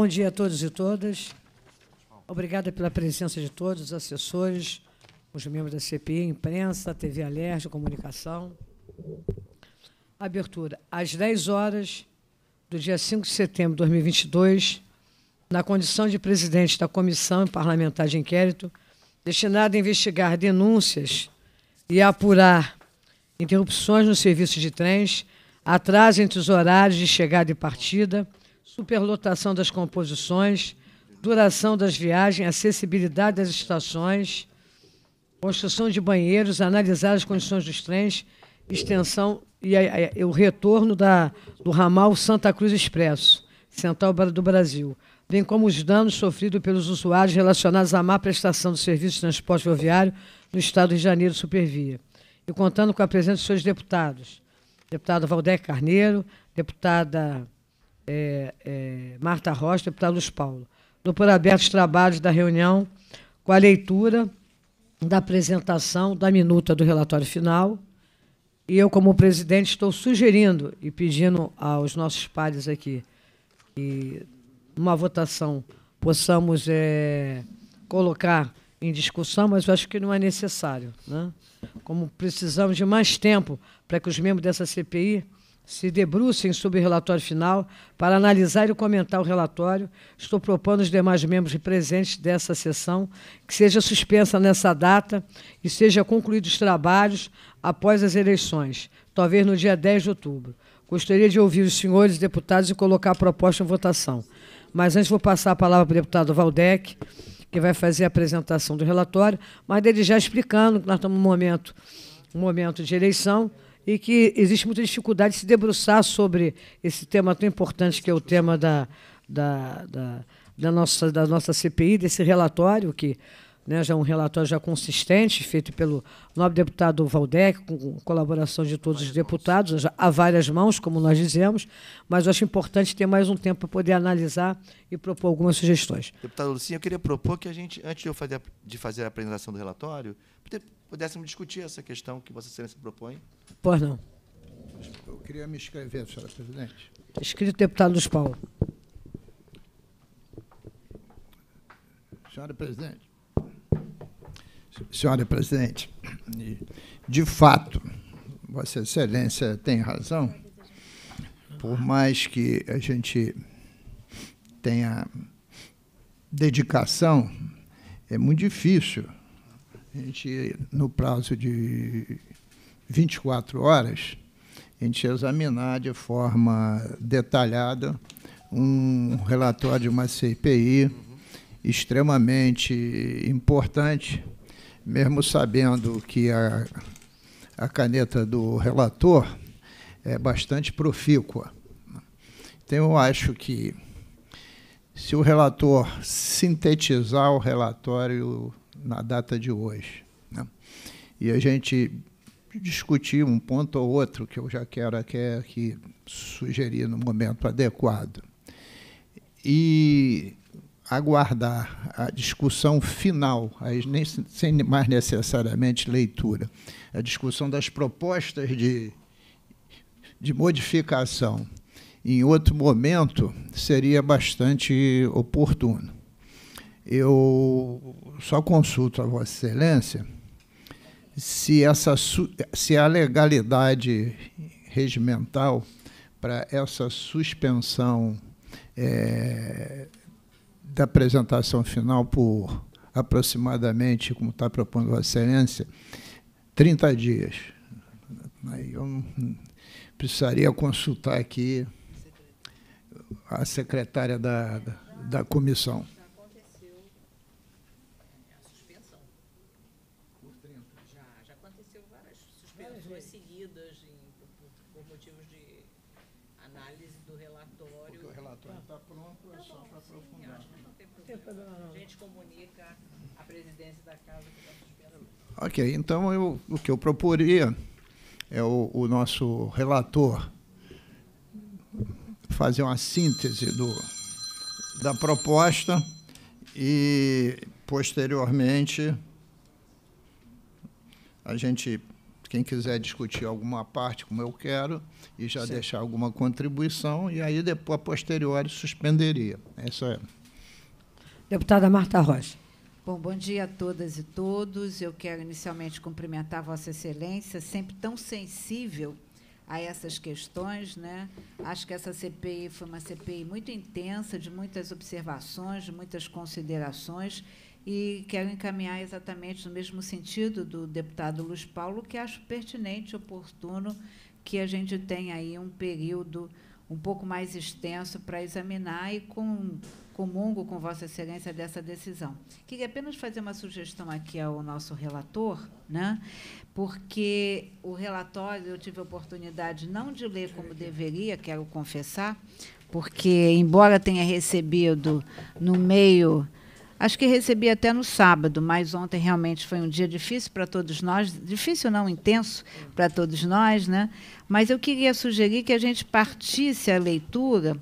Bom dia a todos e todas. Obrigada pela presença de todos, os assessores, os membros da CPI, imprensa, TV Alerj, comunicação. Abertura às 10 horas do dia 5 de setembro de 2022, na condição de presidente da Comissão Parlamentar de Inquérito, destinada a investigar denúncias e a apurar interrupções no serviço de trens, atraso entre os horários de chegada e partida, superlotação das composições, duração das viagens, acessibilidade das estações, construção de banheiros, analisar as condições dos trens, extensão e a, a, o retorno da, do ramal Santa Cruz Expresso, Central do Brasil, bem como os danos sofridos pelos usuários relacionados à má prestação do serviço de transporte ferroviário no Estado de Janeiro Supervia. E contando com a presença dos seus deputados, deputado Valdeque Carneiro, deputada é, é, Marta Rocha, deputado Luiz Paulo, dou por aberto os trabalhos da reunião com a leitura da apresentação da minuta do relatório final. E eu, como presidente, estou sugerindo e pedindo aos nossos pares aqui que, numa votação, possamos é, colocar em discussão, mas eu acho que não é necessário. Né? Como precisamos de mais tempo para que os membros dessa CPI se debrucem sobre o relatório final para analisar e comentar o relatório. Estou propondo aos demais membros presentes dessa sessão que seja suspensa nessa data e seja concluídos os trabalhos após as eleições, talvez no dia 10 de outubro. Gostaria de ouvir os senhores deputados e colocar a proposta em votação. Mas antes vou passar a palavra para o deputado Valdec, que vai fazer a apresentação do relatório, mas ele já explicando que nós estamos num momento, um momento de eleição, e que existe muita dificuldade de se debruçar sobre esse tema tão importante que é o tema da, da, da, da nossa, da nossa CPI, desse relatório que né, já é um relatório já consistente, feito pelo nobre deputado Valdec, com colaboração de todos os deputados, a várias mãos, como nós dizemos, mas eu acho importante ter mais um tempo para poder analisar e propor algumas sugestões. Deputado Lucinha, eu queria propor que a gente, antes de eu fazer a, de fazer a apresentação do relatório, pudéssemos discutir essa questão que Vossa Excelência propõe. Pois não. Eu queria me escrever, senhora presidente. Escrito deputado Luiz Paulo. Senhora presidente. Senhora presidente, de fato, Vossa Excelência tem razão. Por mais que a gente tenha dedicação, é muito difícil a gente, no prazo de 24 horas, a gente examinar de forma detalhada um relatório de uma CPI extremamente importante, mesmo sabendo que a, a caneta do relator é bastante profícua. Então, eu acho que se o relator sintetizar o relatório na data de hoje. Né? E a gente discutir um ponto ou outro que eu já quero aqui sugerir no momento adequado. E aguardar a discussão final, aí sem mais necessariamente leitura, a discussão das propostas de, de modificação em outro momento seria bastante oportuno. Eu só consulto a Vossa Excelência se, essa, se a legalidade regimental para essa suspensão é, da apresentação final por aproximadamente, como está propondo a Excelência, 30 dias. Aí eu precisaria consultar aqui a secretária da, da, da comissão. Ok, então eu, o que eu proporia é o, o nosso relator fazer uma síntese do, da proposta e, posteriormente, a gente, quem quiser discutir alguma parte, como eu quero, e já Sim. deixar alguma contribuição, e aí, depois, a posteriori, suspenderia. É isso aí. Deputada Marta Rocha. Bom, bom dia a todas e todos. Eu quero inicialmente cumprimentar Vossa Excelência, sempre tão sensível a essas questões, né? Acho que essa CPI foi uma CPI muito intensa, de muitas observações, de muitas considerações, e quero encaminhar exatamente no mesmo sentido do deputado Luiz Paulo, que acho pertinente, oportuno que a gente tenha aí um período um pouco mais extenso para examinar e com comungo com Vossa Excelência dessa decisão. Queria apenas fazer uma sugestão aqui ao nosso relator, né? porque o relatório eu tive a oportunidade não de ler como deveria, quero confessar, porque, embora tenha recebido no meio. Acho que recebi até no sábado, mas ontem realmente foi um dia difícil para todos nós, difícil não intenso para todos nós, né? Mas eu queria sugerir que a gente partisse a leitura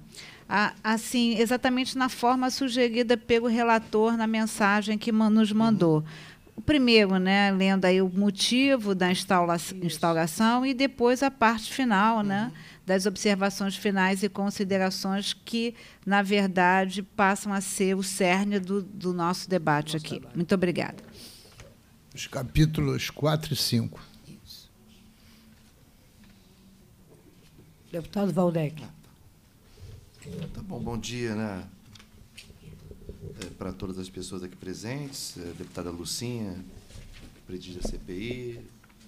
assim, exatamente na forma sugerida pelo relator na mensagem que nos mandou. O uhum. primeiro, né, lendo aí o motivo da instaura instauração e depois a parte final, né, uhum. né, das observações finais e considerações que, na verdade, passam a ser o cerne do, do nosso debate nosso aqui. Trabalho. Muito obrigada. Os capítulos 4 e 5. Deputado Valdec. É, tá bom, bom dia, né? É, para todas as pessoas aqui presentes, é, deputada Lucinha, presidente da CPI,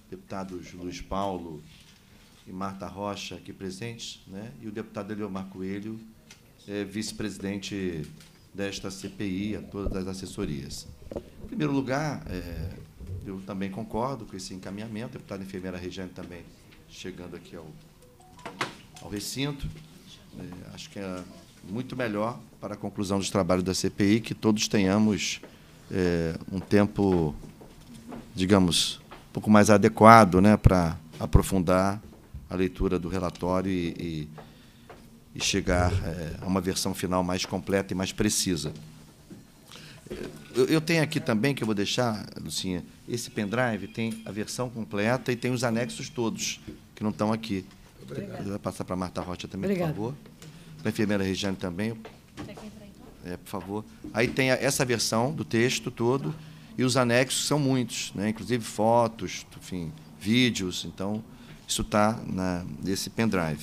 deputados Luiz Paulo e Marta Rocha aqui presentes, né? E o deputado Eliomar Coelho, é, vice-presidente desta CPI, a todas as assessorias. Em primeiro lugar, é, eu também concordo com esse encaminhamento, deputada enfermeira Regiane também chegando aqui ao, ao recinto. É, acho que é muito melhor para a conclusão dos trabalhos da CPI que todos tenhamos é, um tempo, digamos, um pouco mais adequado né, para aprofundar a leitura do relatório e, e, e chegar é, a uma versão final mais completa e mais precisa. Eu, eu tenho aqui também, que eu vou deixar, Lucinha, esse pendrive tem a versão completa e tem os anexos todos, que não estão aqui. Obrigado. Vai passar para a Marta Rocha também, Obrigado. por favor. Para a enfermeira Regiane também. Então? É, por favor. Aí tem essa versão do texto todo e os anexos são muitos, né? inclusive fotos, enfim, vídeos. Então, isso está nesse pendrive.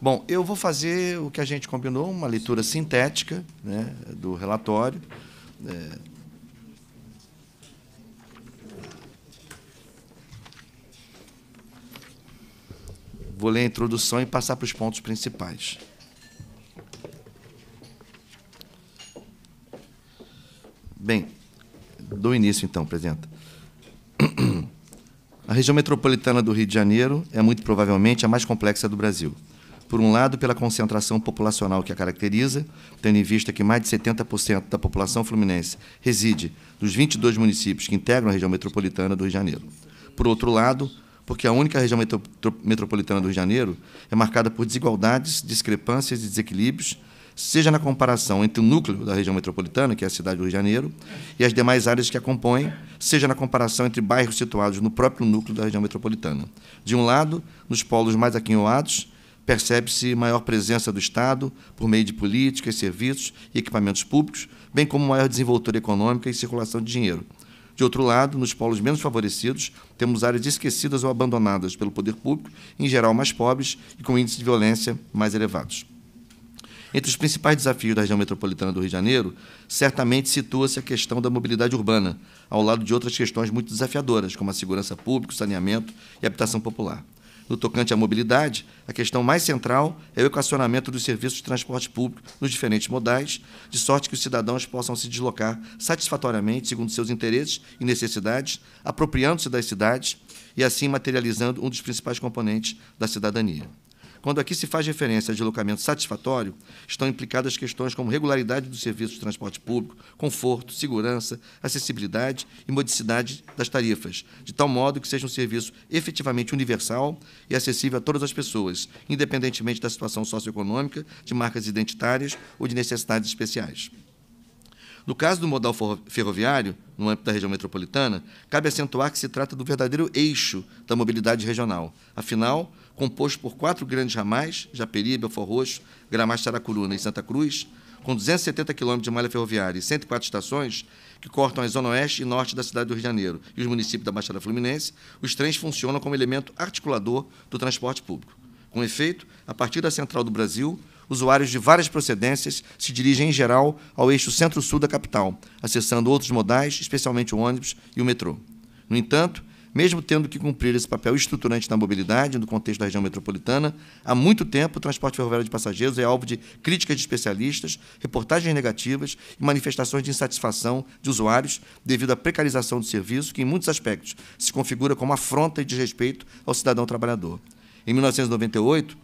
Bom, eu vou fazer o que a gente combinou, uma leitura sintética né, do relatório. É, Vou ler a introdução e passar para os pontos principais. Bem, do início então, Presidenta. A região metropolitana do Rio de Janeiro é muito provavelmente a mais complexa do Brasil. Por um lado, pela concentração populacional que a caracteriza, tendo em vista que mais de 70% da população fluminense reside nos 22 municípios que integram a região metropolitana do Rio de Janeiro. Por outro lado, porque a única região metropolitana do Rio de Janeiro é marcada por desigualdades, discrepâncias e desequilíbrios, seja na comparação entre o núcleo da região metropolitana, que é a cidade do Rio de Janeiro, e as demais áreas que a compõem, seja na comparação entre bairros situados no próprio núcleo da região metropolitana. De um lado, nos polos mais aquinhoados, percebe-se maior presença do Estado por meio de políticas, serviços e equipamentos públicos, bem como maior desenvoltura econômica e circulação de dinheiro. De outro lado, nos polos menos favorecidos, temos áreas esquecidas ou abandonadas pelo poder público, em geral mais pobres e com índices de violência mais elevados. Entre os principais desafios da região metropolitana do Rio de Janeiro, certamente situa-se a questão da mobilidade urbana, ao lado de outras questões muito desafiadoras, como a segurança pública, o saneamento e a habitação popular. No tocante à mobilidade, a questão mais central é o equacionamento dos serviços de transporte público nos diferentes modais, de sorte que os cidadãos possam se deslocar satisfatoriamente, segundo seus interesses e necessidades, apropriando-se das cidades e, assim, materializando um dos principais componentes da cidadania. Quando aqui se faz referência a deslocamento satisfatório, estão implicadas questões como regularidade dos serviços de transporte público, conforto, segurança, acessibilidade e modicidade das tarifas, de tal modo que seja um serviço efetivamente universal e acessível a todas as pessoas, independentemente da situação socioeconômica, de marcas identitárias ou de necessidades especiais. No caso do modal ferroviário, no âmbito da região metropolitana, cabe acentuar que se trata do verdadeiro eixo da mobilidade regional. Afinal, composto por quatro grandes ramais, Japeri, Belfor Roxo, Gramacho, Taracuruna e Santa Cruz, com 270 quilômetros de malha ferroviária e 104 estações, que cortam a zona oeste e norte da cidade do Rio de Janeiro e os municípios da Baixada Fluminense, os trens funcionam como elemento articulador do transporte público. Com efeito, a partir da Central do Brasil, usuários de várias procedências se dirigem, em geral, ao eixo centro-sul da capital, acessando outros modais, especialmente o ônibus e o metrô. No entanto, mesmo tendo que cumprir esse papel estruturante na mobilidade no contexto da região metropolitana, há muito tempo o transporte ferroviário de passageiros é alvo de críticas de especialistas, reportagens negativas e manifestações de insatisfação de usuários devido à precarização do serviço, que em muitos aspectos se configura como afronta e desrespeito ao cidadão trabalhador. Em 1998,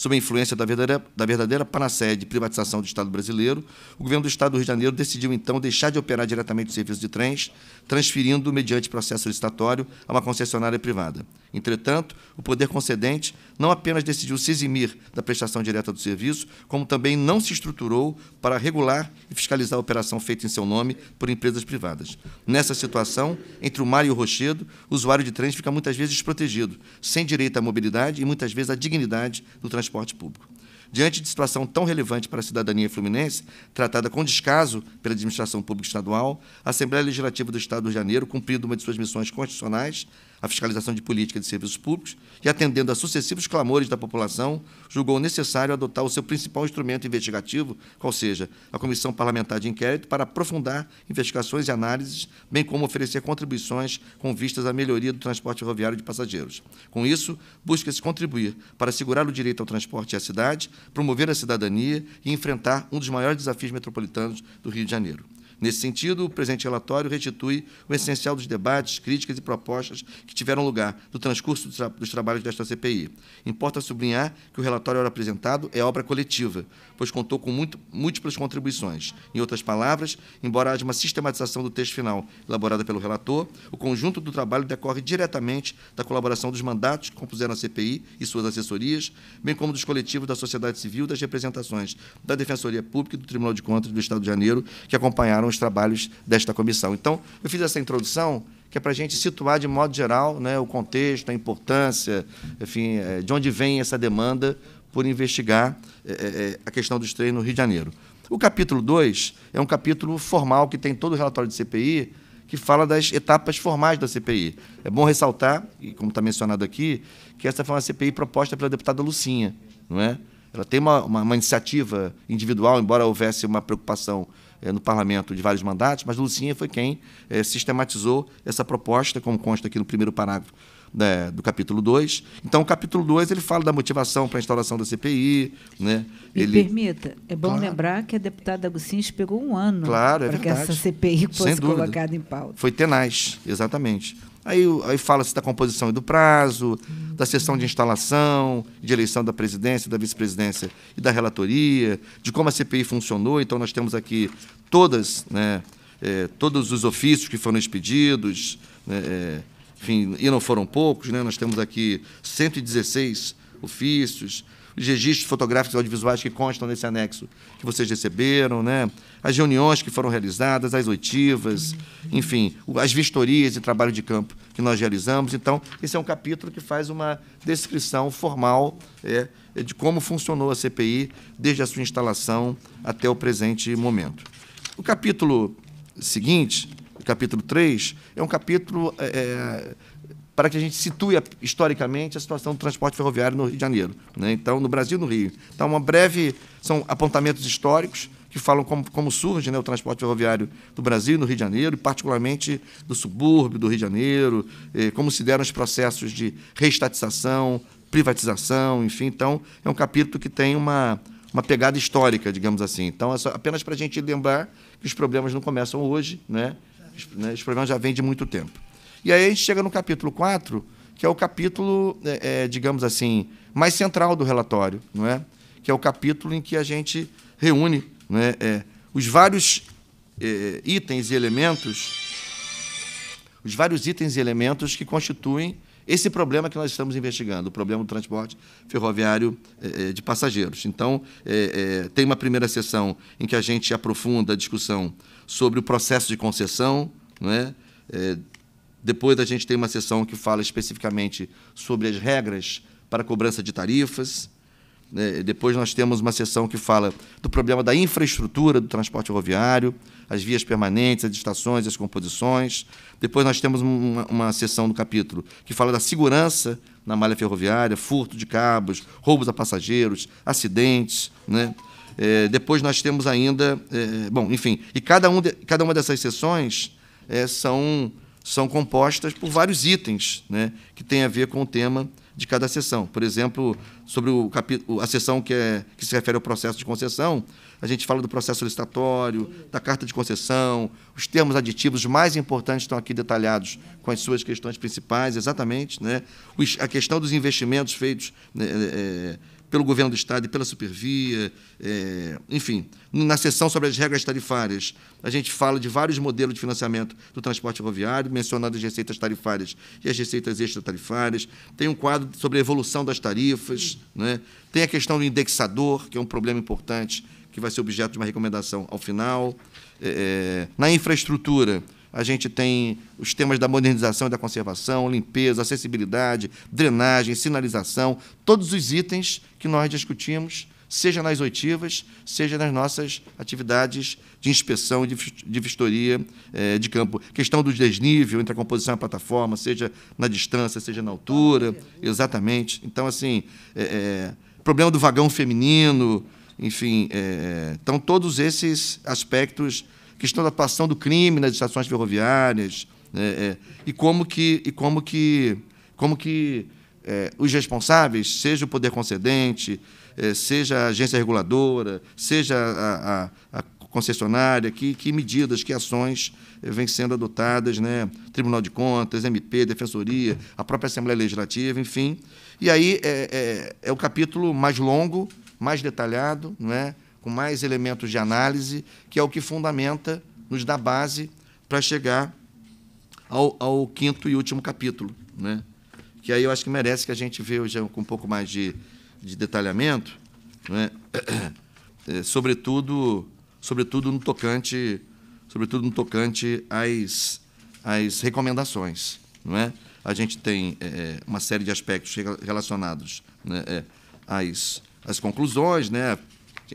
sob a influência da verdadeira, da verdadeira panaceia de privatização do Estado brasileiro, o governo do Estado do Rio de Janeiro decidiu, então, deixar de operar diretamente o serviço de trens, transferindo mediante processo licitatório a uma concessionária privada. Entretanto, o poder concedente não apenas decidiu se eximir da prestação direta do serviço, como também não se estruturou para regular e fiscalizar a operação feita em seu nome por empresas privadas. Nessa situação, entre o mar e o rochedo, o usuário de trens fica muitas vezes desprotegido, sem direito à mobilidade e muitas vezes à dignidade do transporte público. Diante de situação tão relevante para a cidadania fluminense, tratada com descaso pela administração pública estadual, a Assembleia Legislativa do Estado do Rio de Janeiro, cumprindo uma de suas missões constitucionais, a fiscalização de política de serviços públicos e, atendendo a sucessivos clamores da população, julgou necessário adotar o seu principal instrumento investigativo, qual seja a Comissão Parlamentar de Inquérito, para aprofundar investigações e análises, bem como oferecer contribuições com vistas à melhoria do transporte rodoviário de passageiros. Com isso, busca-se contribuir para assegurar o direito ao transporte e à cidade, promover a cidadania e enfrentar um dos maiores desafios metropolitanos do Rio de Janeiro. Nesse sentido, o presente relatório restitui o essencial dos debates, críticas e propostas que tiveram lugar no transcurso dos, tra dos trabalhos desta CPI. Importa sublinhar que o relatório apresentado é obra coletiva, pois contou com muito, múltiplas contribuições. Em outras palavras, embora haja uma sistematização do texto final elaborada pelo relator, o conjunto do trabalho decorre diretamente da colaboração dos mandatos que compuseram a CPI e suas assessorias, bem como dos coletivos da sociedade civil, das representações da Defensoria Pública e do Tribunal de Contas do Estado de Janeiro, que acompanharam os trabalhos desta comissão. Então, eu fiz essa introdução que é para a gente situar de modo geral né, o contexto, a importância, enfim, é, de onde vem essa demanda por investigar é, é, a questão dos treinos no Rio de Janeiro. O capítulo 2 é um capítulo formal que tem todo o relatório de CPI, que fala das etapas formais da CPI. É bom ressaltar, e como está mencionado aqui, que essa foi uma CPI proposta pela deputada Lucinha. Não é? Ela tem uma, uma, uma iniciativa individual, embora houvesse uma preocupação eh, no parlamento de vários mandatos, mas Lucinha foi quem eh, sistematizou essa proposta, como consta aqui no primeiro parágrafo né, do capítulo 2. Então, o capítulo 2 ele fala da motivação para a instauração da CPI. Né? Me ele... permita, é bom claro. lembrar que a deputada Agostinho pegou um ano claro, é para que essa CPI fosse colocada em pauta. Foi tenaz, exatamente. Aí, aí fala-se da composição e do prazo, da sessão de instalação, de eleição da presidência, da vice-presidência e da relatoria, de como a CPI funcionou. Então, nós temos aqui todas, né, é, todos os ofícios que foram expedidos, né, é, enfim, e não foram poucos. Né, nós temos aqui 116 ofícios, os registros fotográficos e audiovisuais que constam nesse anexo que vocês receberam, né? as reuniões que foram realizadas, as oitivas, enfim, as vistorias e trabalho de campo que nós realizamos. Então, esse é um capítulo que faz uma descrição formal é, é de como funcionou a CPI desde a sua instalação até o presente momento. O capítulo seguinte, o capítulo 3, é um capítulo é, é, para que a gente situe historicamente a situação do transporte ferroviário no Rio de Janeiro, né? então no Brasil e no Rio. Então, uma breve são apontamentos históricos que falam como, como surge né, o transporte ferroviário do Brasil, no Rio de Janeiro, e particularmente do subúrbio do Rio de Janeiro, eh, como se deram os processos de reestatização, privatização, enfim. Então, é um capítulo que tem uma, uma pegada histórica, digamos assim. Então, é só, apenas para a gente lembrar que os problemas não começam hoje, né? Os, né, os problemas já vêm de muito tempo. E aí a gente chega no capítulo 4, que é o capítulo, é, é, digamos assim, mais central do relatório, não é? que é o capítulo em que a gente reúne né, é, os vários é, itens e elementos, os vários itens e elementos que constituem esse problema que nós estamos investigando, o problema do transporte ferroviário é, é, de passageiros. Então, é, tem uma primeira sessão em que a gente aprofunda a discussão sobre o processo de concessão, né? depois a gente tem uma sessão que fala especificamente sobre as regras para cobrança de tarifas, né, depois nós temos uma sessão que fala do problema da infraestrutura do transporte ferroviário, as vias permanentes, as estações, as composições. Depois nós temos uma, uma sessão do capítulo que fala da segurança na malha ferroviária, furto de cabos, roubos a passageiros, acidentes, né? É, depois nós temos ainda, é, bom, enfim, e cada, um de, cada uma dessas sessões é, são, são compostas por vários itens né, que têm a ver com o tema de cada sessão. Por exemplo, sobre o capítulo, a sessão que, é, que se refere ao processo de concessão, a gente fala do processo solicitatório, da carta de concessão, os termos aditivos mais importantes estão aqui detalhados com as suas questões principais, exatamente. Né? A questão dos investimentos feitos né, é, é pelo governo do Estado e pela Supervia, é, enfim, na sessão sobre as regras tarifárias, a gente fala de vários modelos de financiamento do transporte ferroviário, mencionando as receitas tarifárias e as receitas extratarifárias. Tem um quadro sobre a evolução das tarifas, né? tem a questão do indexador, que é um problema importante, que vai ser objeto de uma recomendação ao final. É, é na infraestrutura, a gente tem os temas da modernização e da conservação, limpeza, acessibilidade, drenagem, sinalização, todos os itens que nós discutimos, seja nas oitivas, seja nas nossas atividades de inspeção e de vistoria eh, de campo. Questão do desnível entre a composição e a plataforma, seja na distância, seja na altura, exatamente. Então, assim, é, é, problema do vagão feminino, enfim, é, então todos esses aspectos questão da atuação do crime nas estações ferroviárias, é, é, e como que, e como que, como que é, os responsáveis, seja o poder concedente, é, seja a agência reguladora, seja a, a, a concessionária, que, que, medidas, que ações é, vêm sendo adotadas, né? Tribunal de Contas, MP, Defensoria, a própria Assembleia Legislativa, enfim. E aí é, é, é o capítulo mais longo, mais detalhado, não é? com mais elementos de análise, que é o que fundamenta, nos dá base para chegar ao, ao quinto e último capítulo. Né? Que aí eu acho que merece que a gente veja com um pouco mais de, de detalhamento, né? é, sobretudo, sobretudo no tocante, sobretudo no tocante às, às recomendações. Não é? A gente tem é, é uma série de aspectos relacionados né, é, às, às conclusões, né,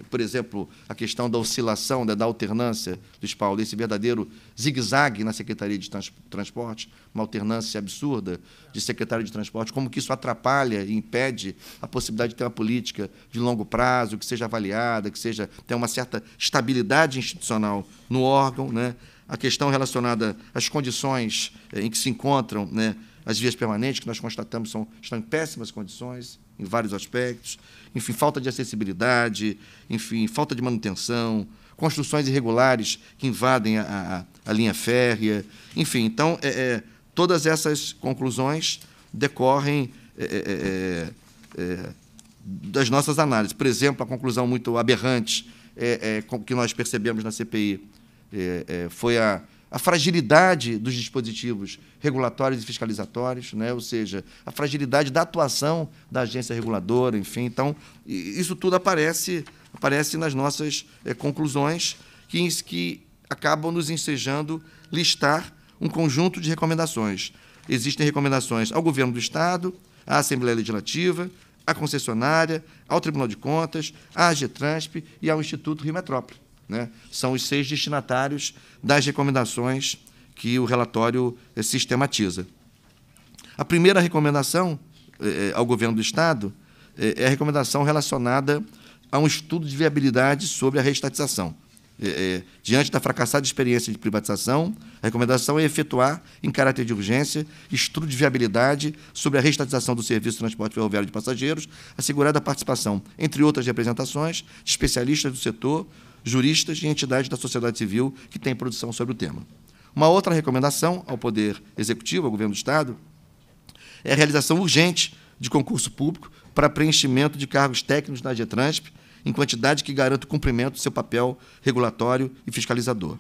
por exemplo, a questão da oscilação, né, da, alternância dos Paulo, esse verdadeiro zigue-zague na Secretaria de Transporte, uma alternância absurda de secretário de transporte, como que isso atrapalha e impede a possibilidade de ter uma política de longo prazo, que seja avaliada, que seja tenha uma certa estabilidade institucional no órgão, né? a questão relacionada às condições eh, em que se encontram né, as vias permanentes, que nós constatamos são, estão em péssimas condições, em vários aspectos, enfim, falta de acessibilidade, enfim, falta de manutenção, construções irregulares que invadem a, a, a linha férrea, enfim, então é, é, todas essas conclusões decorrem é, é, é, é das nossas análises. Por exemplo, a conclusão muito aberrante que nós percebemos na CPI foi a a fragilidade dos dispositivos regulatórios e fiscalizatórios, né? ou seja, a fragilidade da atuação da agência reguladora, enfim. Então, isso tudo aparece, aparece nas nossas é, conclusões, que, que acabam nos ensejando listar um conjunto de recomendações. Existem recomendações ao governo do Estado, à Assembleia Legislativa, à concessionária, ao Tribunal de Contas, à agtransp e ao Instituto Rio Metrópole. Né? São os seis destinatários das recomendações que o relatório eh, sistematiza. A primeira recomendação eh, eh, ao governo do Estado eh, é a recomendação relacionada a um estudo de viabilidade sobre a reestatização. Eh, eh, diante da fracassada experiência de privatização, a recomendação é efetuar, em caráter de urgência, estudo de viabilidade sobre a reestatização do serviço de transporte ferroviário de passageiros, assegurada a participação, entre outras representações, de especialistas do setor, juristas e entidades da sociedade civil que têm produção sobre o tema. Uma outra recomendação ao Poder Executivo, ao Governo do Estado, é a realização urgente de concurso público para preenchimento de cargos técnicos na GETRANSP, em quantidade que garanta o cumprimento do seu papel regulatório e fiscalizador.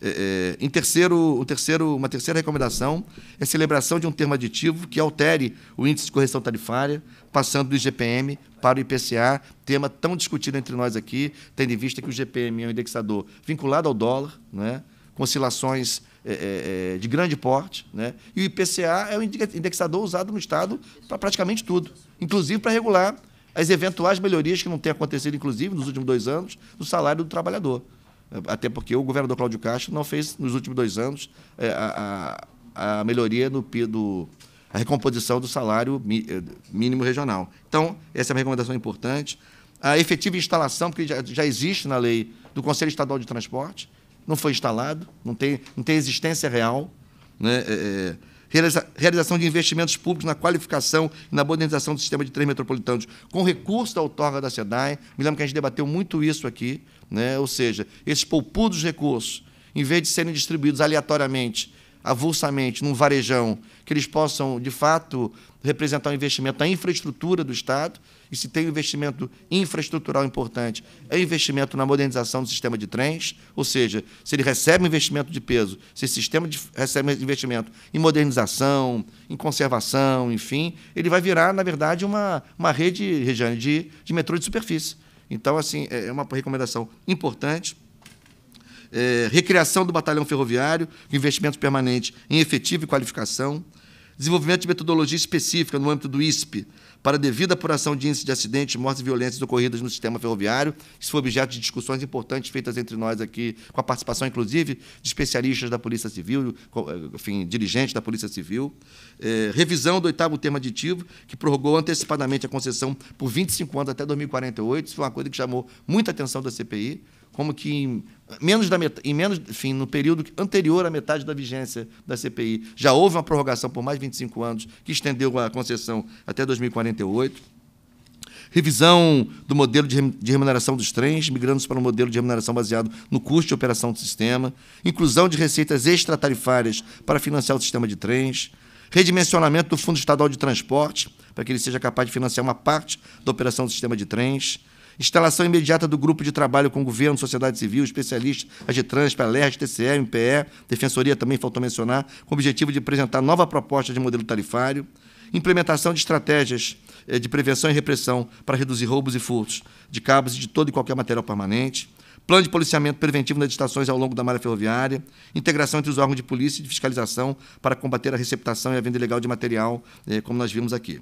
É, é, em terceiro, um terceiro, uma terceira recomendação é a celebração de um termo aditivo que altere o índice de correção tarifária passando do IGPM para o IPCA, tema tão discutido entre nós aqui, tendo em vista que o IGPM é um indexador vinculado ao dólar, né? oscilações é, é, é de grande porte, né? e o IPCA é um indexador usado no Estado para praticamente tudo, inclusive para regular as eventuais melhorias que não têm acontecido, inclusive, nos últimos dois anos, do salário do trabalhador. Até porque o governador Cláudio Castro não fez, nos últimos dois anos, é, a, a, a melhoria no, do, a recomposição do salário eh, mínimo regional. Então, essa é uma recomendação importante. A efetiva instalação, porque já, já existe na lei do Conselho Estadual de Transporte, não foi instalado, não tem, não tem existência real. Né? É, é realiza, realização de investimentos públicos na qualificação e na modernização do sistema de trens metropolitanos, com recurso da outorga da SEDAE. Me lembro que a gente debateu muito isso aqui, né? ou seja, esses poupudos recursos, em vez de serem distribuídos aleatoriamente avulsamente num varejão, que eles possam, de fato, representar um investimento na infraestrutura do Estado. E se tem um investimento infraestrutural importante, é investimento na modernização do sistema de trens, ou seja, se ele recebe um investimento de peso, se esse sistema de, recebe investimento em modernização, em conservação, enfim, ele vai virar, na verdade, uma, uma rede, Regiane, de, de metrô de superfície. Então, assim, é, é uma recomendação importante é, recriação do batalhão ferroviário, investimento permanente em efetivo e qualificação, desenvolvimento de metodologia específica no âmbito do ISP para devida apuração de índices de acidentes, mortes e violências ocorridas no sistema ferroviário. Isso foi objeto de discussões importantes feitas entre nós aqui, com a participação, inclusive, de especialistas da Polícia Civil, eh, enfim, dirigentes da Polícia Civil. É, revisão do oitavo termo aditivo, que prorrogou antecipadamente a concessão por 25 anos até 2048. Isso foi uma coisa que chamou muita atenção da CPI como que em menos da metade, em menos, enfim, no período anterior à metade da vigência da CPI, já houve uma prorrogação por mais de 25 anos, que estendeu a concessão até 2048 revisão do modelo de remuneração dos trens, migrando para um modelo de remuneração baseado no custo de operação do sistema, inclusão de receitas extratarifárias para financiar o sistema de trens, redimensionamento do Fundo Estadual de Transporte, para que ele seja capaz de financiar uma parte da operação do sistema de trens, instalação imediata do grupo de trabalho com governo, sociedade civil, especialistas, Agitransp, Alerj, TCE, MPE, Defensoria também faltou mencionar, com o objetivo de apresentar nova proposta de modelo tarifário, implementação de estratégias eh, de prevenção e repressão para reduzir roubos e furtos de cabos e de todo e qualquer material permanente, plano de policiamento preventivo nas estações ao longo da malha ferroviária, integração entre os órgãos de polícia e de fiscalização para combater a receptação e a venda ilegal de material, eh, como nós vimos aqui.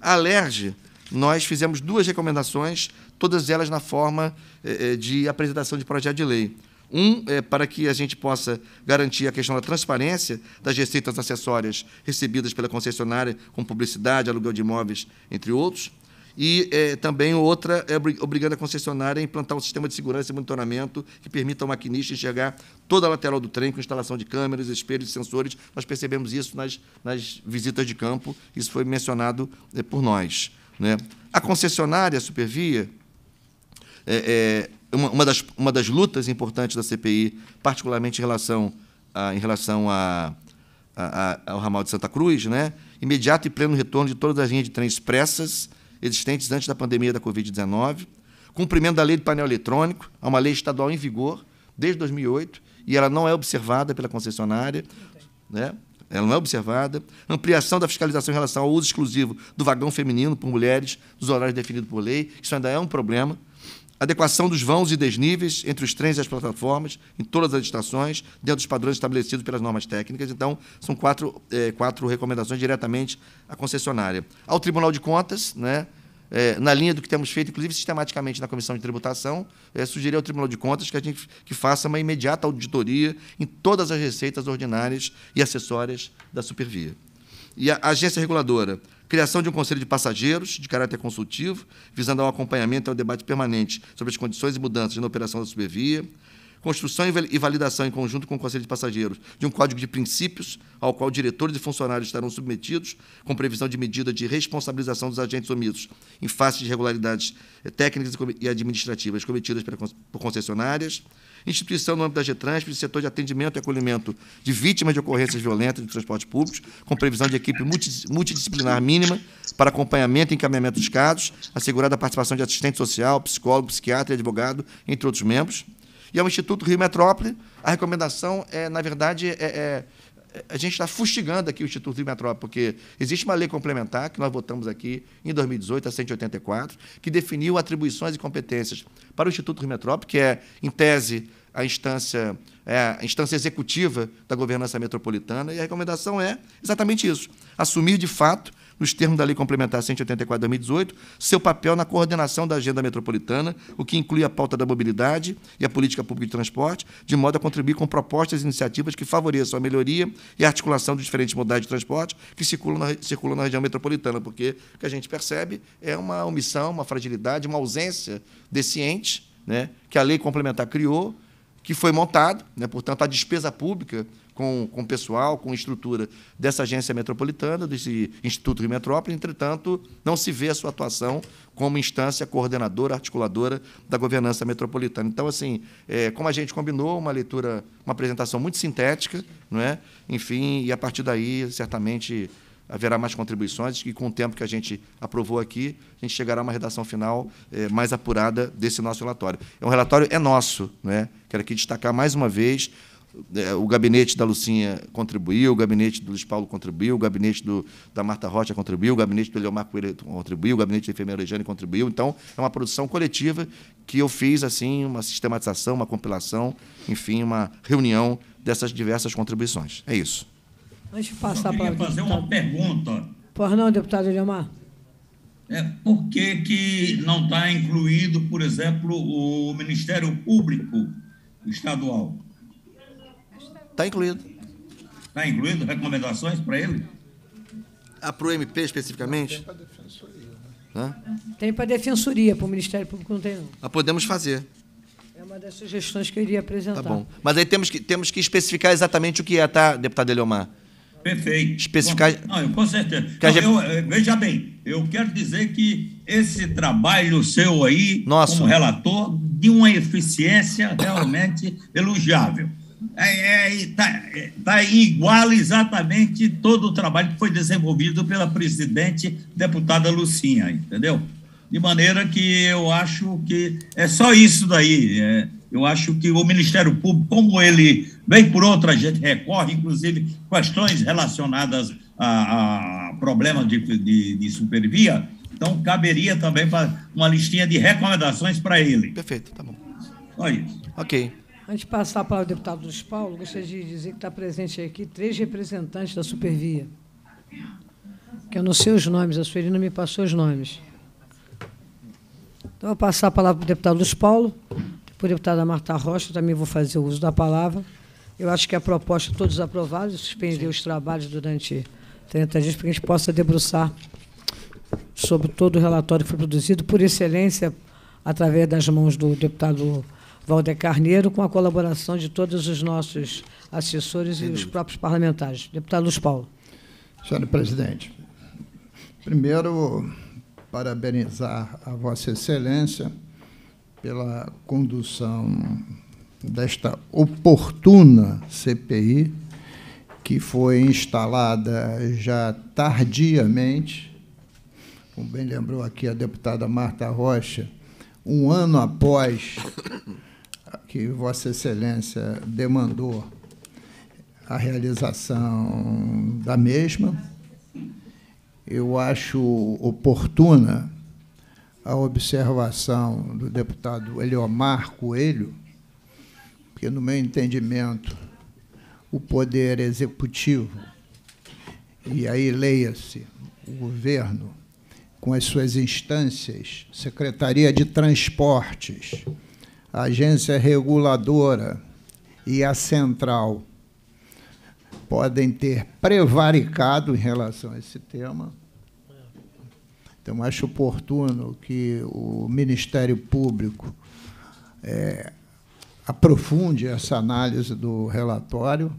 A Alerj nós fizemos duas recomendações, todas elas na forma eh, eh, de apresentação de projeto de lei. Um, é, para que a gente possa garantir a questão da transparência das receitas acessórias recebidas pela concessionária, com publicidade, aluguel de imóveis, entre outros. E é, também outra, é obrigando a concessionária a implantar um sistema de segurança e monitoramento que permita ao maquinista enxergar toda a lateral do trem, com instalação de câmeras, espelhos e sensores. Nós percebemos isso nas, nas visitas de campo, isso foi mencionado é, por nós. Né? A concessionária, Supervia, é, é uma, uma, das, uma das lutas importantes da CPI, particularmente em relação, a, em relação a, a, a, ao ramal de Santa Cruz, né? imediato e pleno retorno de todas as linhas de trem expressas existentes antes da pandemia da Covid-19, cumprimento da lei de painel eletrônico, é uma lei estadual em vigor desde 2008, e ela não é observada pela concessionária. Né? ela não é observada. Ampliação da fiscalização em relação ao uso exclusivo do vagão feminino por mulheres, dos horários definidos por lei, isso ainda é um problema. Adequação dos vãos e desníveis entre os trens e as plataformas, em todas as estações, dentro dos padrões estabelecidos pelas normas técnicas. Então, são quatro, é, quatro recomendações diretamente à concessionária. Ao Tribunal de Contas, né, é, na linha do que temos feito, inclusive sistematicamente na Comissão de Tributação, é, sugerir ao Tribunal de Contas que a gente que faça uma imediata auditoria em todas as receitas ordinárias e acessórias da Supervia. E a agência reguladora, criação de um conselho de passageiros de caráter consultivo, visando ao acompanhamento e ao debate permanente sobre as condições e mudanças na operação da Supervia, construção e validação em conjunto com o Conselho de Passageiros de um código de princípios ao qual diretores e funcionários estarão submetidos, com previsão de medida de responsabilização dos agentes omissos em face de irregularidades eh, técnicas e administrativas cometidas por concessionárias, instituição no âmbito da Getransp de setor de atendimento e acolhimento de vítimas de ocorrências violentas de transportes públicos, com previsão de equipe multidisciplinar mínima para acompanhamento e encaminhamento dos casos, assegurada a participação de assistente social, psicólogo, psiquiatra e advogado, entre outros membros. E ao é Instituto Rio Metrópole, a recomendação é, na verdade, é, é a gente está fustigando aqui o Instituto Rio Metrópole, porque existe uma lei complementar que nós votamos aqui em 2018, a 184, que definiu atribuições e competências para o Instituto Rio Metrópole, que é, em tese, a instância, é, a instância executiva da governança metropolitana, e a recomendação é exatamente isso: assumir de fato nos termos da Lei Complementar 184 de 2018, seu papel na coordenação da agenda metropolitana, o que inclui a pauta da mobilidade e a política pública de transporte, de modo a contribuir com propostas e iniciativas que favoreçam a melhoria e a articulação dos diferentes modais de transporte que circulam na, circulam na região metropolitana, porque o que a gente percebe é uma omissão, uma fragilidade, uma ausência desse ente né, que a Lei Complementar criou, que foi montado, né, portanto, a despesa pública com, com pessoal, com estrutura dessa agência metropolitana, desse Instituto Rio Metrópole, entretanto, não se vê a sua atuação como instância coordenadora, articuladora da governança metropolitana. Então, assim, é, como a gente combinou, uma leitura, uma apresentação muito sintética, não é? enfim, e a partir daí, certamente, haverá mais contribuições e com o tempo que a gente aprovou aqui, a gente chegará a uma redação final é, mais apurada desse nosso relatório. É um relatório é nosso, né? Quero aqui destacar mais uma vez é, o gabinete da Lucinha contribuiu, o gabinete do Luiz Paulo contribuiu, o gabinete do, da Marta Rocha contribuiu, o gabinete do Leomar Coelho contribuiu, o gabinete da enfermeira Regiane contribuiu. Então, é uma produção coletiva que eu fiz, assim, uma sistematização, uma compilação, enfim, uma reunião dessas diversas contribuições. É isso. Antes de passar eu para fazer deputado. uma pergunta. Por não, deputado Leomar? É, por que, que não está incluído, por exemplo, o Ministério Público Estadual? Está incluído. Está incluído recomendações para ele? Ah, para o MP especificamente? tem para defensoria. Né? Tem para defensoria, para o Ministério Público não tem, não. Ah, podemos fazer. É uma das sugestões que eu iria apresentar. Tá bom. Mas aí temos que, temos que especificar exatamente o que é, tá, deputado Eliomar? Perfeito. Especificar. Não, eu, com certeza. Não, eu, eh, veja bem, eu quero dizer que esse trabalho seu aí, Nossa. como relator, de uma eficiência realmente elogiável é, é está é, tá igual exatamente todo o trabalho que foi desenvolvido pela presidente deputada Lucinha, entendeu? De maneira que eu acho que é só isso daí. É, eu acho que o Ministério Público, como ele vem por outra, a gente recorre, inclusive, questões relacionadas a, a problemas de, de, de supervia, então caberia também uma listinha de recomendações para ele. Perfeito, tá bom. Só isso. Ok. Antes de passar a palavra ao deputado Luiz Paulo, gostaria de dizer que está presente aqui três representantes da Supervia, que eu não sei os nomes, a Sueli não me passou os nomes. Então, vou passar a palavra para o deputado Luiz Paulo, para a deputada Marta Rocha, também vou fazer o uso da palavra. Eu acho que a proposta todos aprovados, suspender os trabalhos durante 30 dias, para que a gente possa debruçar sobre todo o relatório que foi produzido, por excelência, através das mãos do deputado Valder Carneiro, com a colaboração de todos os nossos assessores e os próprios parlamentares. Deputado Luiz Paulo. Senhor presidente, primeiro, parabenizar a Vossa Excelência pela condução desta oportuna CPI, que foi instalada já tardiamente, como bem lembrou aqui a deputada Marta Rocha, um ano após que Vossa Excelência demandou a realização da mesma. Eu acho oportuna a observação do deputado Eliomar Coelho, porque, no meu entendimento, o poder executivo, e aí leia-se o governo, com as suas instâncias, Secretaria de Transportes, a agência reguladora e a central podem ter prevaricado em relação a esse tema. Então, acho oportuno que o Ministério Público é, aprofunde essa análise do relatório,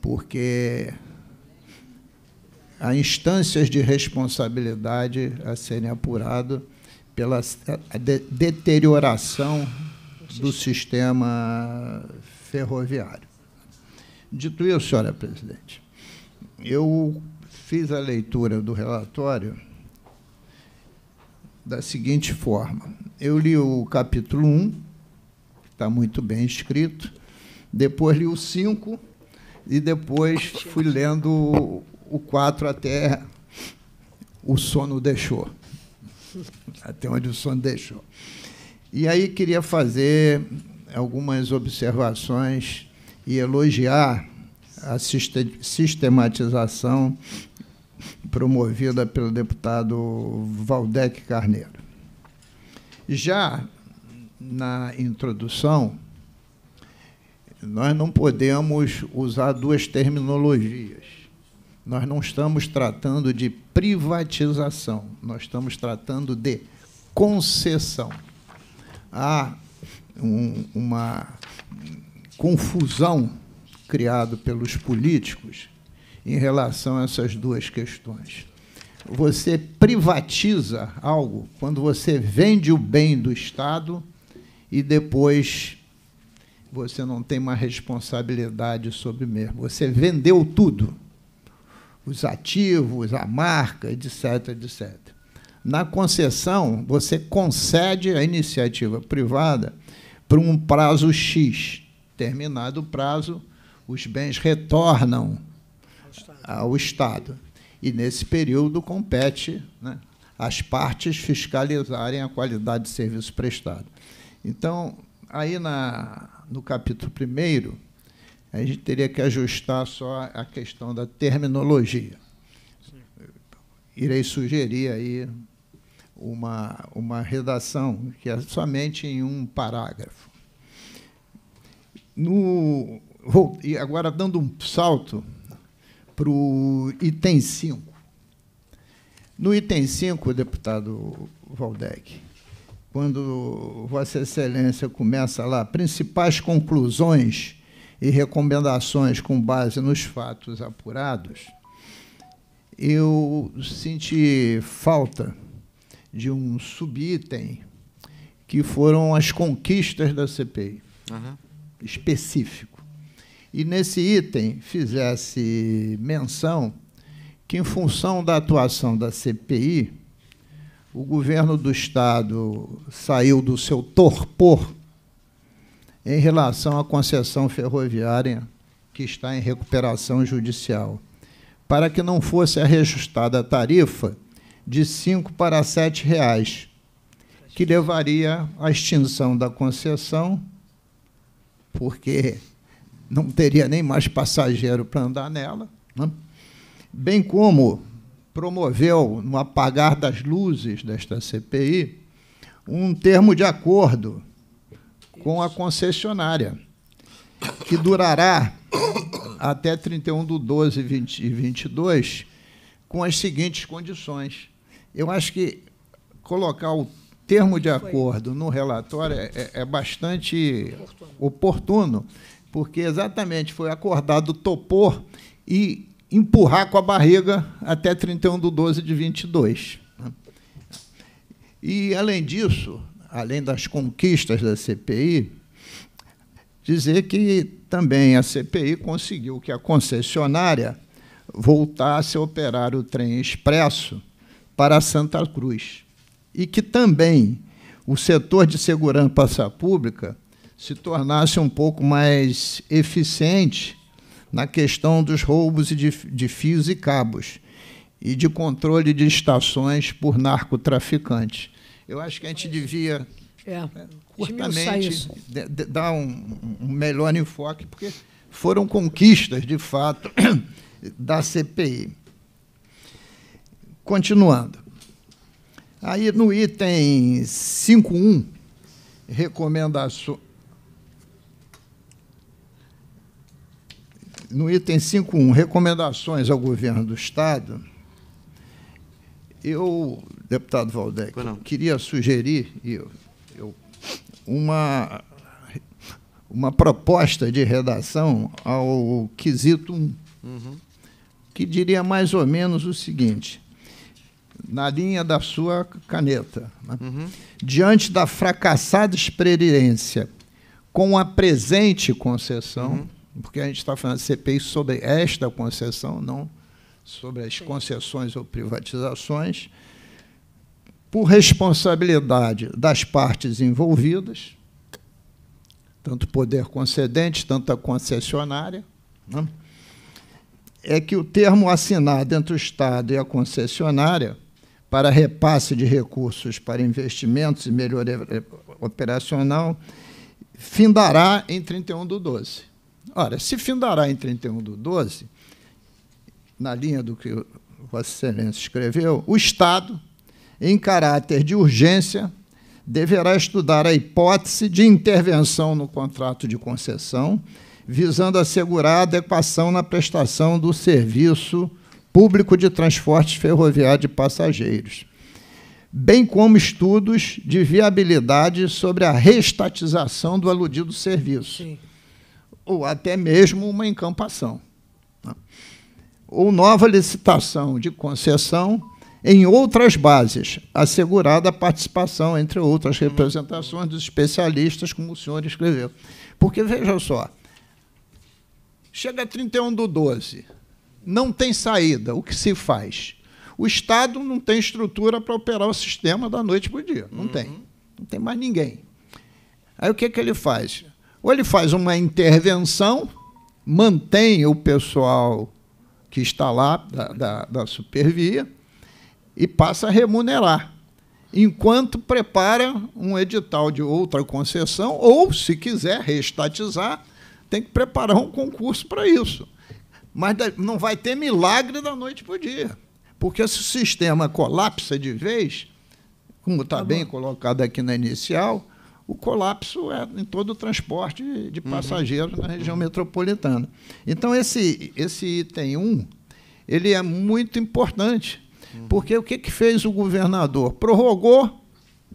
porque há instâncias de responsabilidade a serem apuradas pela deterioração do sistema ferroviário. Dito isso, senhora presidente, eu fiz a leitura do relatório da seguinte forma. Eu li o capítulo 1, que está muito bem escrito, depois li o 5 e depois fui lendo o 4 até o sono deixou. até onde o sono deixou. E aí queria fazer algumas observações e elogiar a sistematização promovida pelo deputado Valdec Carneiro. Já na introdução, nós não podemos usar duas terminologias nós não estamos tratando de privatização, nós estamos tratando de concessão. Há um, uma confusão criada pelos políticos em relação a essas duas questões. Você privatiza algo quando você vende o bem do Estado e depois você não tem uma responsabilidade sobre mesmo. Você vendeu tudo os ativos, a marca, etc, etc. Na concessão, você concede a iniciativa privada por um prazo X. Terminado o prazo, os bens retornam ao Estado. E, nesse período, compete né, as partes fiscalizarem a qualidade de serviço prestado. Então, aí na, no capítulo 1 a gente teria que ajustar só a questão da terminologia. Irei sugerir aí uma, uma redação que é somente em um parágrafo. No, vou, e agora, dando um salto para o item 5. No item 5, deputado Valdec, quando Vossa Excelência começa lá, principais conclusões e recomendações com base nos fatos apurados, eu senti falta de um subitem que foram as conquistas da CPI, uhum. específico. E nesse item fizesse menção que, em função da atuação da CPI, o governo do Estado saiu do seu torpor em relação à concessão ferroviária que está em recuperação judicial, para que não fosse reajustada a tarifa de R$ para R$ reais, que levaria à extinção da concessão, porque não teria nem mais passageiro para andar nela, né? bem como promoveu, no apagar das luzes desta CPI, um termo de acordo com a concessionária, que durará até 31 de 12 de e 22, com as seguintes condições. Eu acho que colocar o termo de acordo no relatório é, é, é bastante oportuno. oportuno, porque exatamente foi acordado topor e empurrar com a barriga até 31 de 12 de 22. Né? E, além disso, além das conquistas da CPI, dizer que também a CPI conseguiu que a concessionária voltasse a operar o trem expresso para Santa Cruz e que também o setor de segurança pública se tornasse um pouco mais eficiente na questão dos roubos de, fios e cabos e de controle de estações por narcotraficantes. Eu acho que a gente devia é. Né, curtamente dar um, um melhor enfoque, porque foram conquistas, de fato, da CPI. Continuando. Aí no item 5.1, recomendação. No item 5.1, recomendações ao governo do Estado, eu, deputado Valdec, queria sugerir eu, eu, uma, uma proposta de redação ao quesito 1, uhum. que diria mais ou menos o seguinte, na linha da sua caneta. Né? Uhum. Diante da fracassada experiência com a presente concessão, uhum. porque a gente está falando de CPI sobre esta concessão, não sobre as Sim. concessões ou privatizações, por responsabilidade das partes envolvidas, tanto o poder concedente, tanto a concessionária, né? é que o termo assinado entre o Estado e a concessionária para repasse de recursos para investimentos e melhoria operacional findará em 31 do 12. Ora, se findará em 31 do 12, na linha do que Vossa Excelência escreveu, o Estado, em caráter de urgência, deverá estudar a hipótese de intervenção no contrato de concessão, visando assegurar a adequação na prestação do serviço público de transporte ferroviário de passageiros, bem como estudos de viabilidade sobre a restatização do aludido serviço, Sim. ou até mesmo uma encampação. Tá? ou nova licitação de concessão em outras bases, assegurada a participação, entre outras uhum. representações, dos especialistas, como o senhor escreveu. Porque, veja só, chega 31 do 12, não tem saída, o que se faz? O Estado não tem estrutura para operar o sistema da noite para o dia, não uhum. tem. Não tem mais ninguém. Aí o que, é que ele faz? Ou ele faz uma intervenção, mantém o pessoal que está lá, da, da, da Supervia, e passa a remunerar, enquanto prepara um edital de outra concessão, ou, se quiser reestatizar, tem que preparar um concurso para isso. Mas não vai ter milagre da noite para o dia, porque se o sistema colapsa de vez, como está tá bem colocado aqui na inicial, o colapso é em todo o transporte de uhum. passageiros uhum. na região uhum. metropolitana. Então, esse, esse item 1, ele é muito importante, uhum. porque o que, que fez o governador? Prorrogou,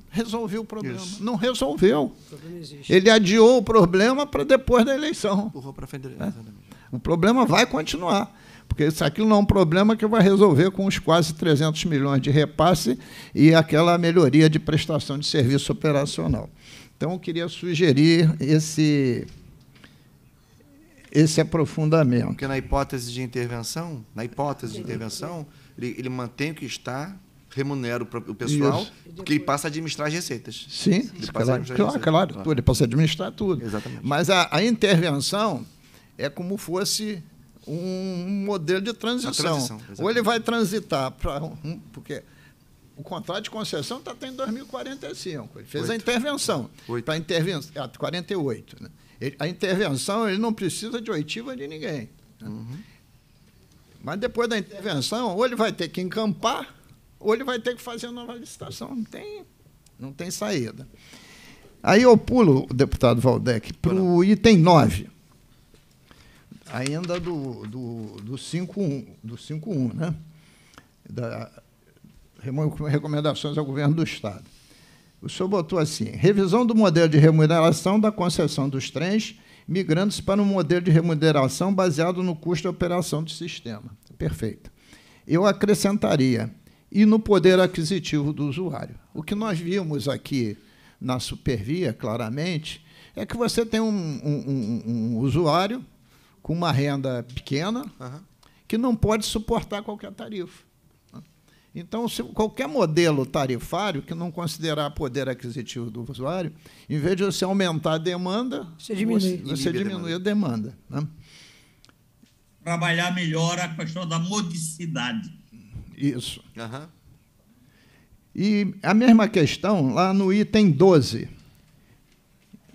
resolveu o problema. Isso. Não resolveu. Não ele adiou o problema para depois da eleição. para federal. É. O problema vai continuar porque isso aquilo não é um problema que vai resolver com os quase 300 milhões de repasse e aquela melhoria de prestação de serviço operacional. Então, eu queria sugerir esse, esse aprofundamento. Porque na hipótese de intervenção, na hipótese de intervenção, ele, ele mantém o que está, remunera o pessoal, Isso. porque ele passa a administrar as receitas. Sim, ele passa claro, a claro, claro, claro, ele passa a administrar tudo. Exatamente. Mas a, a intervenção é como fosse um modelo de transição. transição Ou ele vai transitar para um, porque o contrato de concessão está até em 2045. Ele fez Oito. a intervenção. Para intervenção. Ah, 48. Né? Ele, a intervenção ele não precisa de oitiva de ninguém. Né? Uhum. Mas depois da intervenção, ou ele vai ter que encampar, ou ele vai ter que fazer nova licitação. Não tem, não tem saída. Aí eu pulo, deputado Valdec, para o item 9. Ainda do, do, do 5.1, do 5.1, né? Da, recomendações ao governo do Estado. O senhor botou assim: revisão do modelo de remuneração da concessão dos trens, migrando-se para um modelo de remuneração baseado no custo de operação do sistema. Perfeito. Eu acrescentaria, e no poder aquisitivo do usuário. O que nós vimos aqui na Supervia, claramente, é que você tem um, um, um, um usuário com uma renda pequena uhum. que não pode suportar qualquer tarifa. Então, se qualquer modelo tarifário que não considerar poder aquisitivo do usuário, em vez de você aumentar a demanda, você diminui, você diminui a demanda. né? Trabalhar melhor a questão da modicidade. Isso. Uhum. E a mesma questão lá no item 12,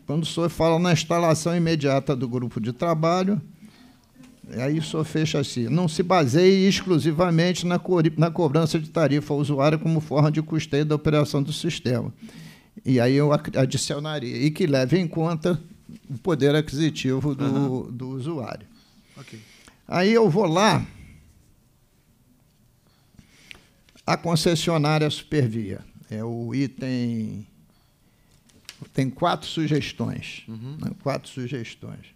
quando o senhor fala na instalação imediata do grupo de trabalho aí só fecha assim, não se baseie exclusivamente na, co na cobrança de tarifa ao usuário como forma de custeio da operação do sistema. E aí eu adicionaria, e que leve em conta o poder aquisitivo do, uhum. do usuário. Okay. Aí eu vou lá, a concessionária supervia, é o item... Tem quatro sugestões. Uhum. Né, quatro sugestões.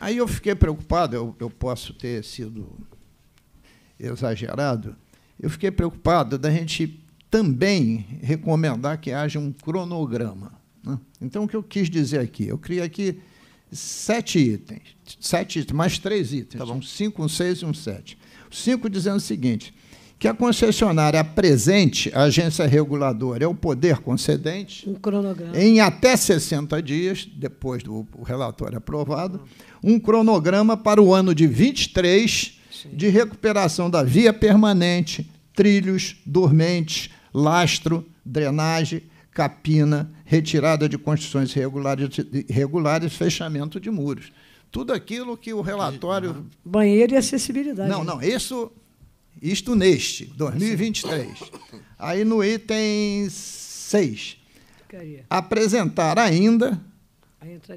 Aí eu fiquei preocupado, eu, eu posso ter sido exagerado, eu fiquei preocupado da gente também recomendar que haja um cronograma. Né? Então, o que eu quis dizer aqui? Eu criei aqui sete itens, sete itens, mais três itens, tá um cinco, um seis e um sete. O cinco dizendo o seguinte, que a concessionária apresente à agência reguladora é o poder concedente um cronograma. em até 60 dias, depois do relatório aprovado, um cronograma para o ano de 23 Sim. de recuperação da via permanente, trilhos, dormentes, lastro, drenagem, capina, retirada de construções regulares, regulares fechamento de muros. Tudo aquilo que o relatório. Uhum. Banheiro e acessibilidade. Não, não, isso isto neste, 2023. Aí no item 6. Apresentar ainda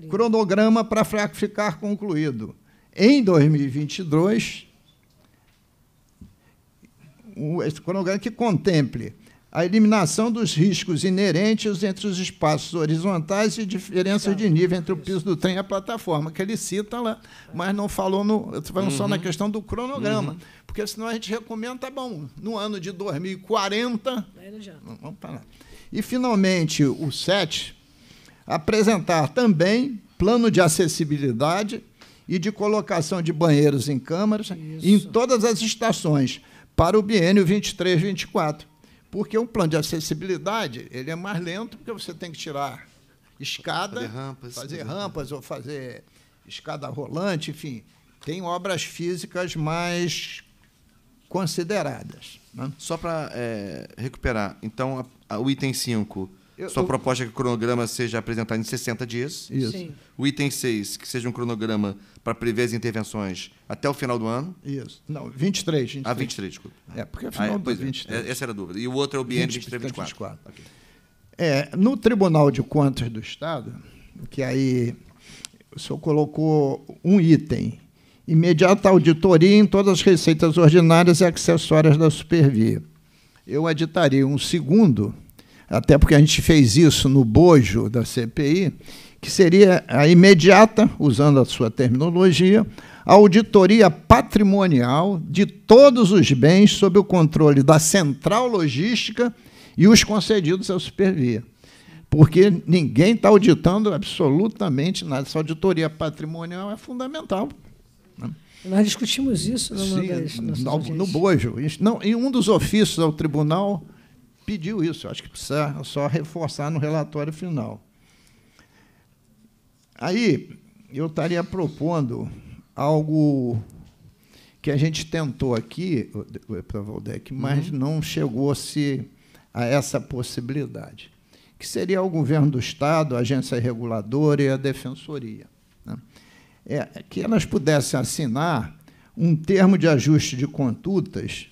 cronograma para ficar concluído em 2022 esse cronograma que contemple a eliminação dos riscos inerentes entre os espaços horizontais e diferenças de nível entre o piso do trem e a plataforma, que ele cita lá, mas não falou no, falando uhum. só na uhum. questão do cronograma, uhum. porque senão a gente recomenda, tá bom, no ano de 2040. Vamos parar. E, finalmente, o 7, apresentar também plano de acessibilidade e de colocação de banheiros em câmaras Isso. em todas as estações para o biênio 23-24 porque um plano de acessibilidade ele é mais lento porque você tem que tirar escada, fazer rampas, fazer né? rampas ou fazer escada rolante, enfim, tem obras físicas mais consideradas. Né? Só para é, recuperar, então a, a, o item 5 eu, Sua eu... proposta é que o cronograma seja apresentado em 60 dias. Isso. Sim. O item 6, que seja um cronograma para prever as intervenções até o final do ano. Isso. Não, 23. 23. Ah, 23, desculpa. É, porque é final ah, é, do 23. É, essa era a dúvida. E o outro é o biênio 23 24. 24. Okay. É, no Tribunal de Contas do Estado, que aí o senhor colocou um item, imediata auditoria em todas as receitas ordinárias e acessórias da Supervia. Eu editaria um segundo até porque a gente fez isso no bojo da CPI, que seria a imediata, usando a sua terminologia, auditoria patrimonial de todos os bens sob o controle da central logística e os concedidos ao supervia. Porque ninguém está auditando absolutamente nada. Essa auditoria patrimonial é fundamental. Nós discutimos isso Sim, no, no bojo. Não, e um dos ofícios ao tribunal pediu isso. Acho que precisa só reforçar no relatório final. Aí eu estaria propondo algo que a gente tentou aqui, para Valdec, mas uhum. não chegou-se a essa possibilidade, que seria o governo do Estado, a agência reguladora e a defensoria. Né? É, que elas pudessem assinar um termo de ajuste de condutas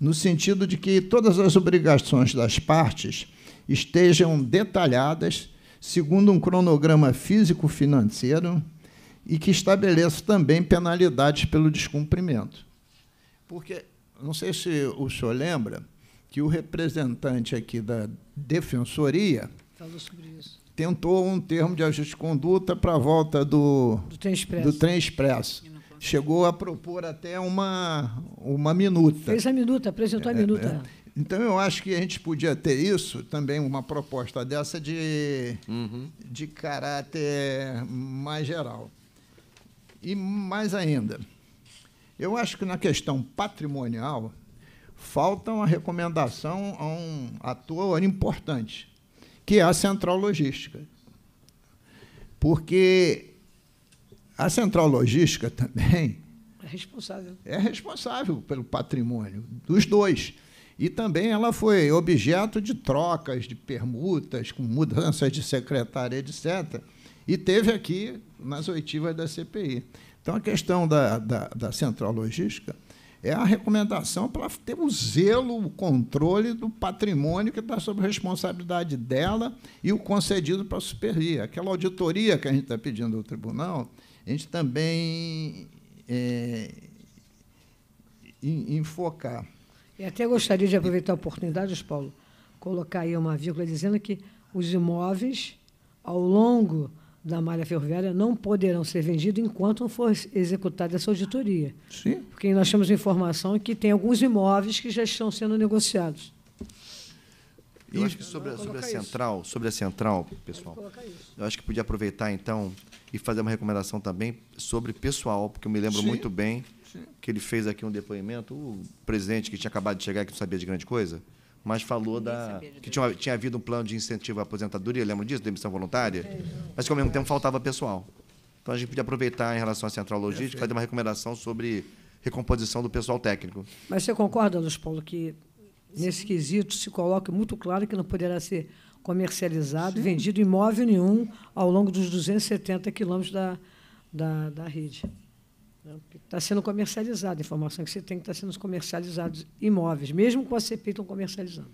no sentido de que todas as obrigações das partes estejam detalhadas segundo um cronograma físico-financeiro e que estabeleça também penalidades pelo descumprimento. Porque, não sei se o senhor lembra, que o representante aqui da Defensoria tentou um termo de ajuste de conduta para a volta do, do trem expresso. Do trem expresso chegou a propor até uma, uma minuta. Fez a minuta, apresentou a é, minuta. É, então, eu acho que a gente podia ter isso também, uma proposta dessa de, uhum. de caráter mais geral. E mais ainda, eu acho que na questão patrimonial falta uma recomendação a um ator importante, que é a central logística. Porque a central logística também é responsável. é responsável pelo patrimônio dos dois. E também ela foi objeto de trocas, de permutas, com mudanças de secretária, etc. E teve aqui nas oitivas da CPI. Então, a questão da, da, da central logística é a recomendação para ter o um zelo, o controle do patrimônio que está sob responsabilidade dela e o concedido para a supervia. Aquela auditoria que a gente está pedindo ao tribunal, a gente também é, enfocar. E até gostaria de aproveitar a oportunidade, Paulo, colocar aí uma vírgula dizendo que os imóveis ao longo da malha ferroviária não poderão ser vendidos enquanto não for executada essa auditoria. Sim. Porque nós temos informação que tem alguns imóveis que já estão sendo negociados. Eu acho que sobre, sobre a central, sobre a central, pessoal, eu acho que podia aproveitar então e fazer uma recomendação também sobre pessoal, porque eu me lembro sim, muito bem sim. que ele fez aqui um depoimento, o presidente que tinha acabado de chegar que não sabia de grande coisa, mas falou da que tinha, tinha havido um plano de incentivo à aposentadoria, lembra disso, demissão voluntária, mas que ao mesmo tempo faltava pessoal. Então a gente podia aproveitar em relação à central logística, fazer uma recomendação sobre recomposição do pessoal técnico. Mas você concorda, Luiz Paulo, que nesse quesito se coloca muito claro que não poderá ser comercializado, Sim. vendido imóvel nenhum ao longo dos 270 quilômetros da, da, da rede. Está sendo comercializado, a informação que você tem é que está sendo comercializados imóveis, mesmo com a CPI estão comercializando.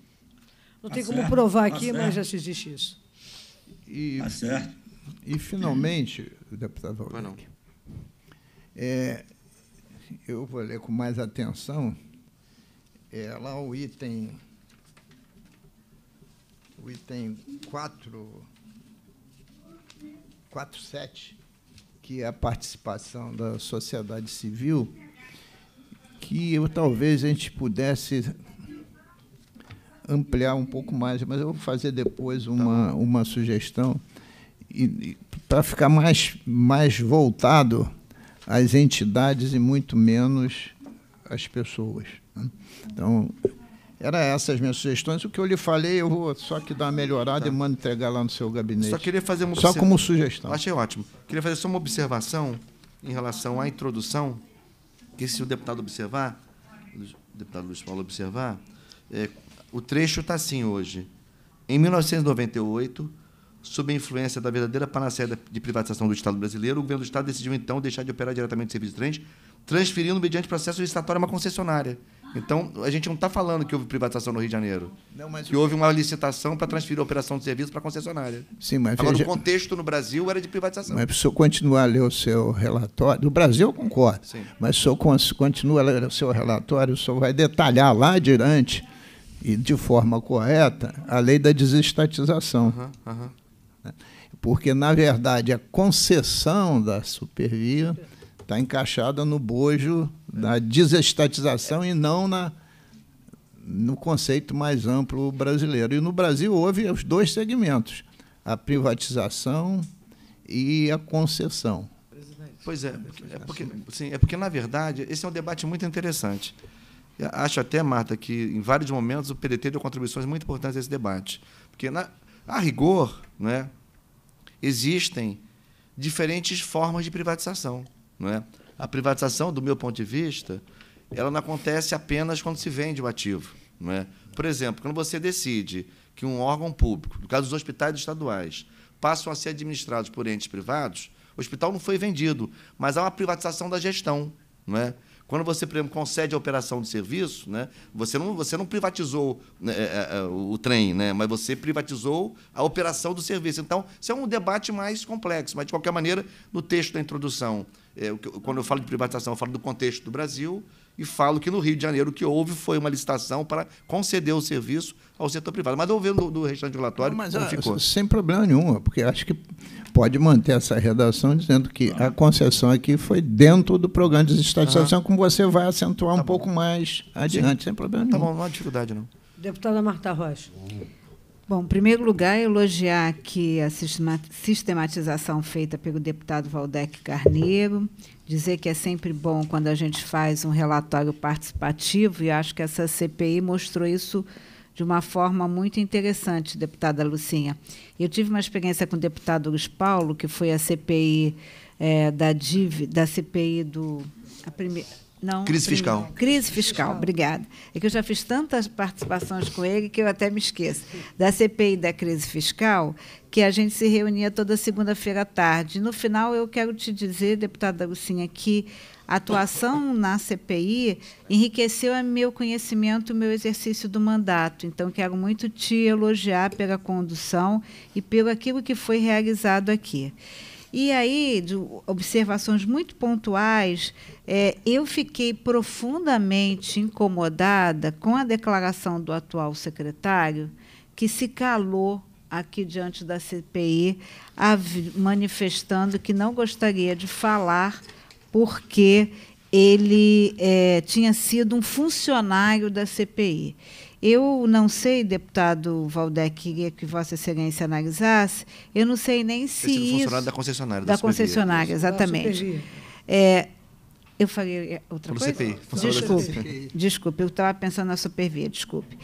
Não tá tem certo, como provar tá aqui, mas já se existe isso. E, tá certo. E, finalmente, deputado Valdeque, é, eu vou ler com mais atenção é, lá o item o item 4, 47, que é a participação da sociedade civil, que eu, talvez a gente pudesse ampliar um pouco mais, mas eu vou fazer depois tá uma, uma sugestão para ficar mais, mais voltado às entidades e muito menos às pessoas. Né? Então, era essas as minhas sugestões. O que eu lhe falei, eu vou só que dar uma melhorada tá. e mando entregar lá no seu gabinete. Só queria fazer uma Só como sugestão. Achei ótimo. Queria fazer só uma observação em relação à introdução, que se o deputado observar, o deputado Luiz Paulo observar, é, o trecho está assim hoje. Em 1998, sob a influência da verdadeira panaceia de privatização do Estado brasileiro, o governo do Estado decidiu, então, deixar de operar diretamente o serviço de trens, transferindo, mediante processo licitatório, uma concessionária então, a gente não está falando que houve privatização no Rio de Janeiro. Não, mas que houve uma licitação para transferir a operação de serviço para a concessionária. Sim, mas Agora, veja... o contexto no Brasil era de privatização. Mas se senhor continuar a ler o seu relatório, no Brasil eu concordo, Sim. mas se senhor continuar a ler o seu relatório, o senhor vai detalhar lá adiante, e de forma correta, a lei da desestatização. Uhum, uhum. Porque, na verdade, a concessão da supervia está encaixada no bojo da desestatização e não na, no conceito mais amplo brasileiro. E no Brasil houve os dois segmentos, a privatização e a concessão. Pois é, é porque, sim, é porque, na verdade, esse é um debate muito interessante. Eu acho até, Marta, que em vários momentos o PDT deu contribuições muito importantes a esse debate. Porque, na, a rigor, né, existem diferentes formas de privatização. Não é? A privatização, do meu ponto de vista, ela não acontece apenas quando se vende o ativo. Não é? Por exemplo, quando você decide que um órgão público, no caso dos hospitais estaduais, passam a ser administrados por entes privados, o hospital não foi vendido, mas há uma privatização da gestão. Não é? Quando você, por exemplo, concede a operação de serviço, né, você, não, você não privatizou né, é, é, é, o trem, né, mas você privatizou a operação do serviço. Então, isso é um debate mais complexo, mas, de qualquer maneira, no texto da introdução, é, quando eu falo de privatização, eu falo do contexto do Brasil, e falo que no Rio de Janeiro o que houve foi uma licitação para conceder o serviço ao setor privado. Mas eu vou ver do, restante do relatório não, como ficou. Sem problema nenhum, porque acho que pode manter essa redação dizendo que ah. a concessão aqui foi dentro do programa de desestatização, ah. como você vai acentuar tá um bom. pouco mais adiante, Sim. sem problema nenhum. Tá bom, não há dificuldade, não. Deputada Marta Rocha. Bom, em primeiro lugar, elogiar que a sistematização feita pelo deputado Valdec Carneiro, dizer que é sempre bom quando a gente faz um relatório participativo, e acho que essa CPI mostrou isso de uma forma muito interessante, deputada Lucinha. Eu tive uma experiência com o deputado Luiz Paulo, que foi a CPI é, eh, da DIV, da CPI do. A primeira, não, crise fiscal. Primeiro. Crise fiscal, obrigada. É que eu já fiz tantas participações com ele que eu até me esqueço. Da CPI da crise fiscal, que a gente se reunia toda segunda-feira à tarde. No final, eu quero te dizer, deputada Lucinha, que a atuação na CPI enriqueceu o meu conhecimento, o meu exercício do mandato. Então, quero muito te elogiar pela condução e pelo aquilo que foi realizado aqui. E aí, observações muito pontuais é, eu fiquei profundamente incomodada com a declaração do atual secretário, que se calou aqui diante da CPI, manifestando que não gostaria de falar porque ele é, tinha sido um funcionário da CPI. Eu não sei, deputado Valdec, queria que Vossa Excelência analisasse, eu não sei nem se. isso, funcionário da concessionária. Da, da é concessionária, exatamente. É, eu falei é, outra Como coisa? CPI, desculpe, CPI. desculpe, eu estava pensando na supervia, desculpe.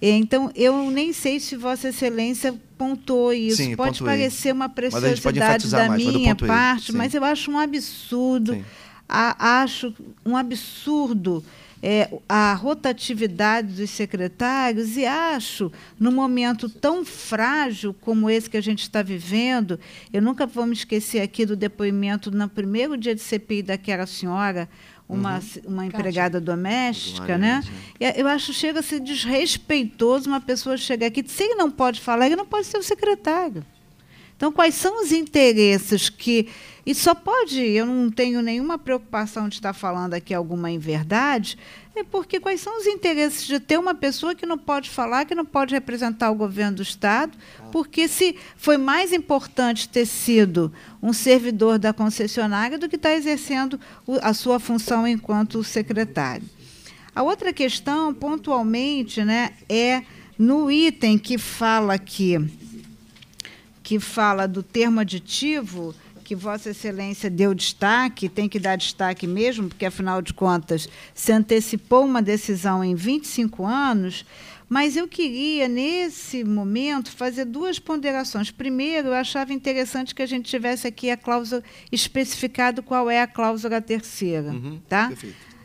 Então, eu nem sei se Vossa Excelência pontuou isso. Sim, pode pontuei. parecer uma preciosidade da mais, minha mas parte, Sim. mas eu acho um absurdo. A, acho um absurdo é, a rotatividade dos secretários e acho, num momento tão frágil como esse que a gente está vivendo, eu nunca vou me esquecer aqui do depoimento no primeiro dia de CPI daquela senhora, uma, uhum. uma empregada Cátia. doméstica, né? Eu acho chega a ser desrespeitoso uma pessoa chegar aqui, se ele não pode falar, ele não pode ser o secretário. Então, quais são os interesses que. E só pode, eu não tenho nenhuma preocupação de estar falando aqui alguma inverdade, é porque quais são os interesses de ter uma pessoa que não pode falar, que não pode representar o governo do Estado? Porque se foi mais importante ter sido um servidor da concessionária do que estar tá exercendo a sua função enquanto secretário. A outra questão, pontualmente, né, é no item que fala que que fala do termo aditivo, que Vossa Excelência deu destaque, tem que dar destaque mesmo, porque, afinal de contas, se antecipou uma decisão em 25 anos, mas eu queria, nesse momento, fazer duas ponderações. Primeiro, eu achava interessante que a gente tivesse aqui a cláusula, especificado qual é a cláusula terceira. Uhum, tá?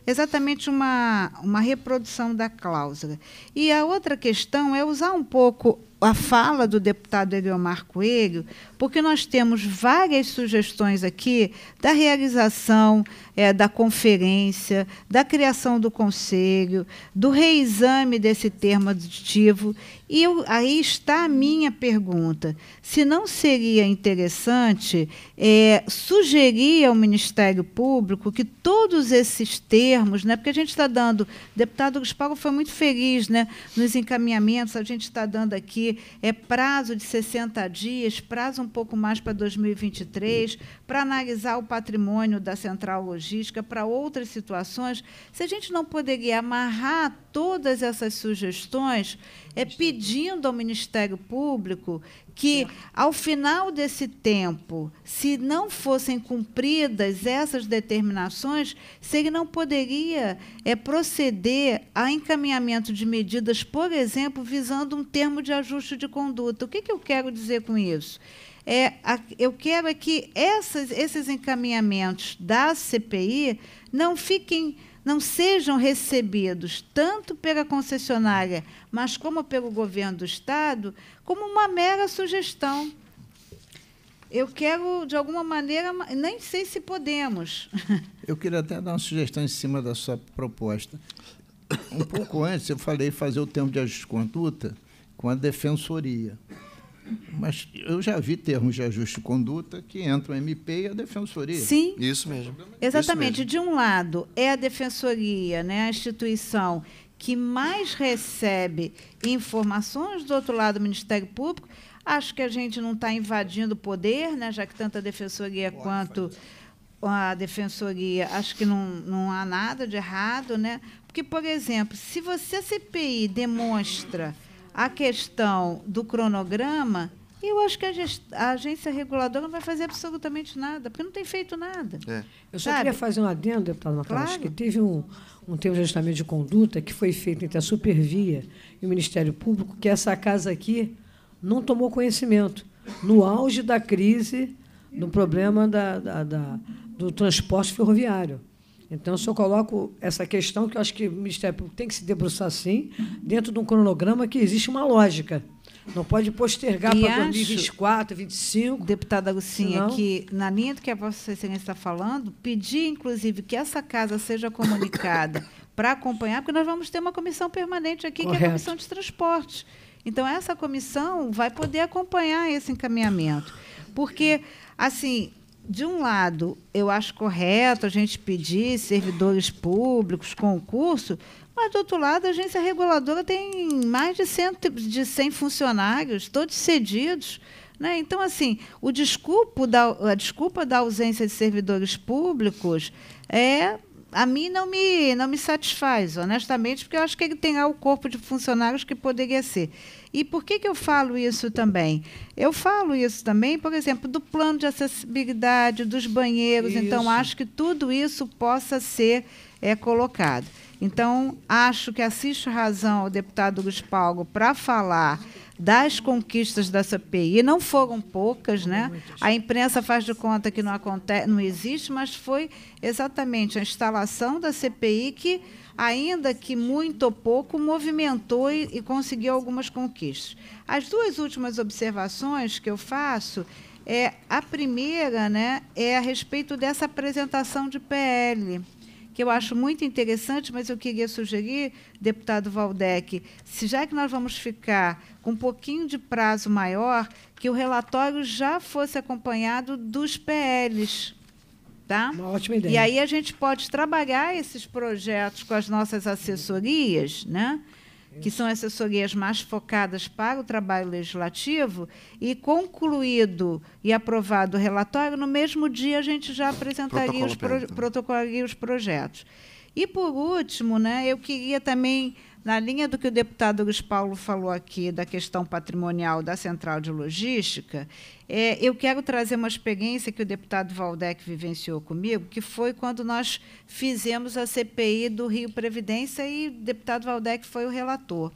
exatamente uma, uma reprodução da cláusula. E a outra questão é usar um pouco a fala do deputado Eliomar Coelho, porque nós temos várias sugestões aqui da realização é, da conferência, da criação do conselho, do reexame desse termo aditivo, e eu, aí está a minha pergunta: se não seria interessante é, sugerir ao Ministério Público que todos esses termos, né, porque a gente está dando, o deputado Paulo foi muito feliz né, nos encaminhamentos, a gente está dando aqui é, prazo de 60 dias, prazo um pouco mais para 2023, para analisar o patrimônio da central logística, para outras situações, se a gente não poderia amarrar todas essas sugestões é pedindo ao Ministério Público que, é. ao final desse tempo, se não fossem cumpridas essas determinações, se ele não poderia é, proceder a encaminhamento de medidas, por exemplo, visando um termo de ajuste de conduta. O que, que eu quero dizer com isso? É, eu quero é que essas, esses encaminhamentos da CPI não fiquem não sejam recebidos tanto pela concessionária, mas como pelo governo do Estado, como uma mera sugestão. Eu quero, de alguma maneira, nem sei se podemos. Eu queria até dar uma sugestão em cima da sua proposta. Um pouco antes, eu falei fazer o termo de ajuste de conduta com a defensoria. Mas eu já vi termos de ajuste de conduta que entram o MP e a defensoria. Sim. Isso mesmo. Exatamente. Isso mesmo. De um lado, é a defensoria, né, a instituição que mais recebe informações, do outro lado, o Ministério Público. Acho que a gente não está invadindo o poder, né, já que tanto a defensoria quanto a defensoria, acho que não, não há nada de errado, né? Porque, por exemplo, se você a CPI demonstra a questão do cronograma, eu acho que a, a, agência reguladora não vai fazer absolutamente nada, porque não tem feito nada. É. Eu só sabe? queria fazer um adendo, deputado Natal, claro. que teve um, um termo de ajustamento de conduta que foi feito entre a Supervia e o Ministério Público, que essa casa aqui não tomou conhecimento. No auge da crise, do problema da, da, da do transporte ferroviário. Então, eu coloco essa questão que eu acho que o Ministério Público tem que se debruçar sim, dentro de um cronograma que existe uma lógica. Não pode postergar e para 2024, 2025. Deputada Lucinha, senão... que na linha do que a Vossa Excelência está falando, pedir, inclusive, que essa casa seja comunicada para acompanhar, porque nós vamos ter uma comissão permanente aqui, Correto. que é a Comissão de Transportes. Então, essa comissão vai poder acompanhar esse encaminhamento. Porque, assim, de um lado, eu acho correto a gente pedir servidores públicos, concurso, mas, do outro lado, a agência reguladora tem mais de 100, de 100 funcionários, todos cedidos. Né? Então, assim, o desculpo da, a desculpa da ausência de servidores públicos é a mim não me, não me satisfaz, honestamente, porque eu acho que ele tem lá o corpo de funcionários que poderia ser. E por que, que eu falo isso também? Eu falo isso também, por exemplo, do plano de acessibilidade, dos banheiros. Então, isso. Então, acho que tudo isso possa ser é, colocado. Então, acho que assisto razão ao deputado Palgo para falar das conquistas da CPI. E não foram poucas, né? A imprensa faz de conta que não, acontece, não existe, mas foi exatamente a instalação da CPI que ainda que muito ou pouco, movimentou e, e conseguiu algumas conquistas. As duas últimas observações que eu faço é a primeira, né, é a respeito dessa apresentação de PL que eu acho muito interessante, mas eu queria sugerir, deputado Valdec, se já que nós vamos ficar com um pouquinho de prazo maior, que o relatório já fosse acompanhado dos PLs. Tá? Uma ótima ideia. E aí a gente pode trabalhar esses projetos com as nossas assessorias, né? que são assessorias mais focadas para o trabalho legislativo, e concluído e aprovado o relatório, no mesmo dia a gente já apresentaria os, pro, protocolaria os projetos. E, por último, né, eu queria também na linha do que o deputado Luiz Paulo falou aqui da questão patrimonial da central de logística, é, eu quero trazer uma experiência que o deputado Valdec vivenciou comigo, que foi quando nós fizemos a CPI do Rio Previdência e o deputado Valdec foi o relator.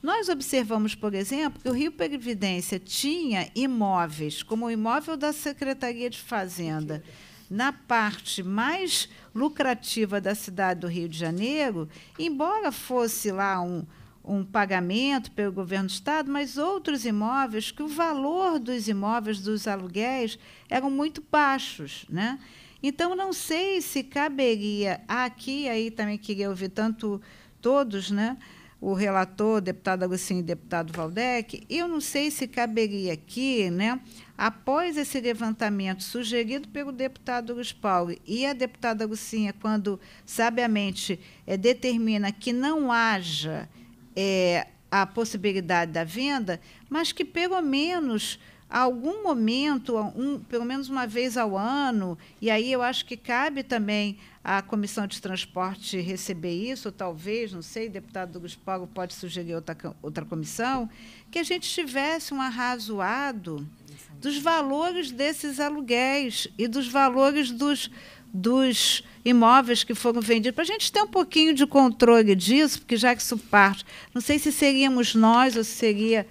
Nós observamos, por exemplo, que o Rio Previdência tinha imóveis, como o imóvel da Secretaria de Fazenda, na parte mais lucrativa da cidade do Rio de Janeiro, embora fosse lá um, um pagamento pelo governo do estado, mas outros imóveis que o valor dos imóveis dos aluguéis eram muito baixos, né? Então não sei se caberia aqui aí também queria ouvir tanto todos, né? o relator, deputado Agostinho e deputado Valdec, eu não sei se caberia aqui, né, após esse levantamento sugerido pelo deputado Luiz Paulo e a deputada Agostinha, quando sabiamente é, determina que não haja é, a possibilidade da venda, mas que pelo menos algum momento, um, pelo menos uma vez ao ano, e aí eu acho que cabe também à Comissão de Transporte receber isso, talvez, não sei, o deputado Douglas Paulo pode sugerir outra, outra comissão, que a gente tivesse um arrazoado dos valores desses aluguéis e dos valores dos, dos imóveis que foram vendidos, para a gente ter um pouquinho de controle disso, porque já que isso parte, não sei se seríamos nós ou se seria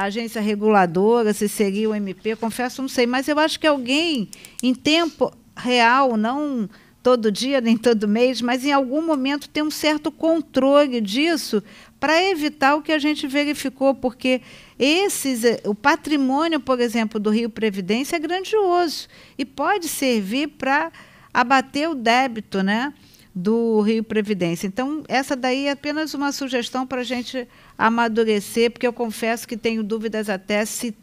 a agência reguladora, se seria o MP, confesso, não sei, mas eu acho que alguém em tempo real, não todo dia nem todo mês, mas em algum momento tem um certo controle disso para evitar o que a gente verificou, porque esses, eh, o patrimônio, por exemplo, do Rio Previdência é grandioso e pode servir para abater o débito, né? do Rio Previdência. Então, essa daí é apenas uma sugestão para a gente amadurecer, porque eu confesso que tenho dúvidas até se,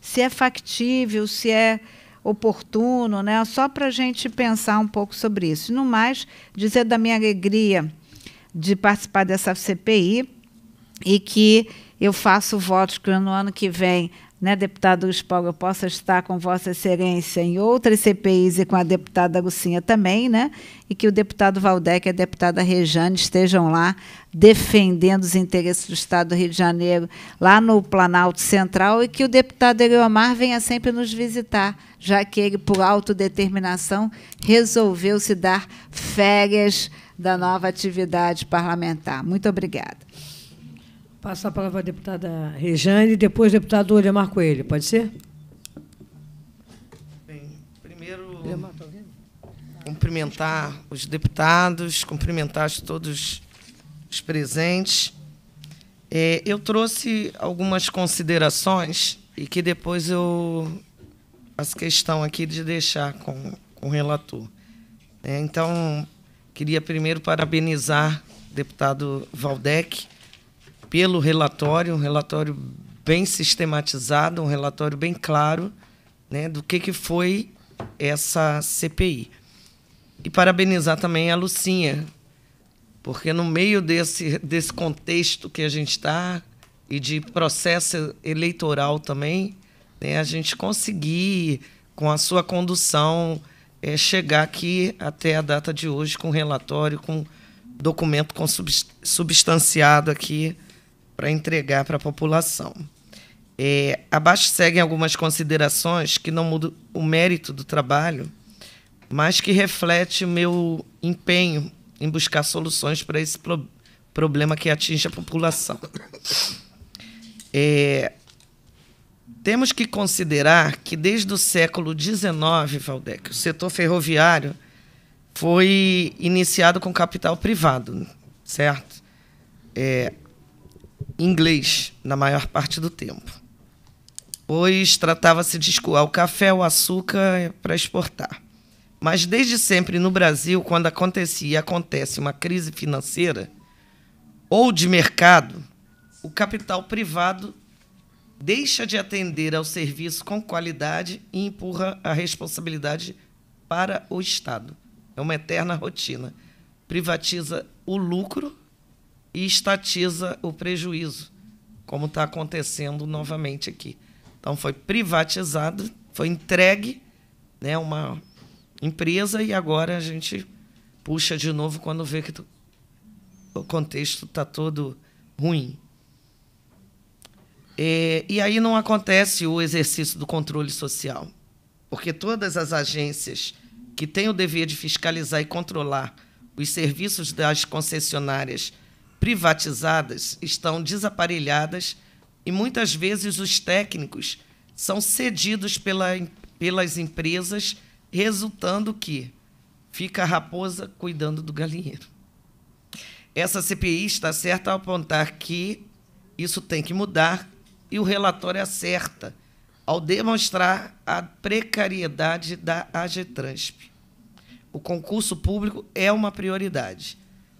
se é factível, se é oportuno, né? só para a gente pensar um pouco sobre isso. No mais, dizer da minha alegria de participar dessa CPI e que eu faço votos que no ano que vem né, deputado Luiz Paulo, eu possa estar com Vossa Excelência em outras CPIs e com a deputada Lucinha também, né, e que o deputado Valdec e a deputada Rejane estejam lá defendendo os interesses do Estado do Rio de Janeiro, lá no Planalto Central, e que o deputado Eleomar venha sempre nos visitar, já que ele, por autodeterminação, resolveu se dar férias da nova atividade parlamentar. Muito obrigada. Passa a palavra à deputada Rejane e depois deputado Olemar Coelho, pode ser? Bem, primeiro tá cumprimentar os deputados, cumprimentar todos os presentes. É, eu trouxe algumas considerações e que depois eu faço questão aqui de deixar com, com o relator. É, então, queria primeiro parabenizar o deputado Valdec, pelo relatório, um relatório bem sistematizado, um relatório bem claro né, do que, que foi essa CPI. E parabenizar também a Lucinha, porque no meio desse, desse contexto que a gente está e de processo eleitoral também, né, a gente conseguir, com a sua condução, é, chegar aqui até a data de hoje com relatório, com documento com substanciado aqui para entregar para a população. É, abaixo seguem algumas considerações que não mudam o mérito do trabalho, mas que reflete o meu empenho em buscar soluções para esse pro problema que atinge a população. É, temos que considerar que desde o século XIX, Valdec, o setor ferroviário foi iniciado com capital privado, certo? É, inglês na maior parte do tempo, pois tratava-se de escoar o café, o açúcar para exportar. Mas desde sempre no Brasil, quando acontecia e acontece uma crise financeira ou de mercado, o capital privado deixa de atender ao serviço com qualidade e empurra a responsabilidade para o Estado. É uma eterna rotina. Privatiza o lucro e estatiza o prejuízo, como está acontecendo novamente aqui. Então foi privatizado, foi entregue né, uma empresa e agora a gente puxa de novo quando vê que o contexto está todo ruim. É, e aí não acontece o exercício do controle social, porque todas as agências que têm o dever de fiscalizar e controlar os serviços das concessionárias privatizadas estão desaparelhadas e muitas vezes os técnicos são cedidos pela, pelas empresas, resultando que fica a raposa cuidando do galinheiro. Essa CPI está certa ao apontar que isso tem que mudar e o relatório acerta ao demonstrar a precariedade da AGETRANSP. O concurso público é uma prioridade.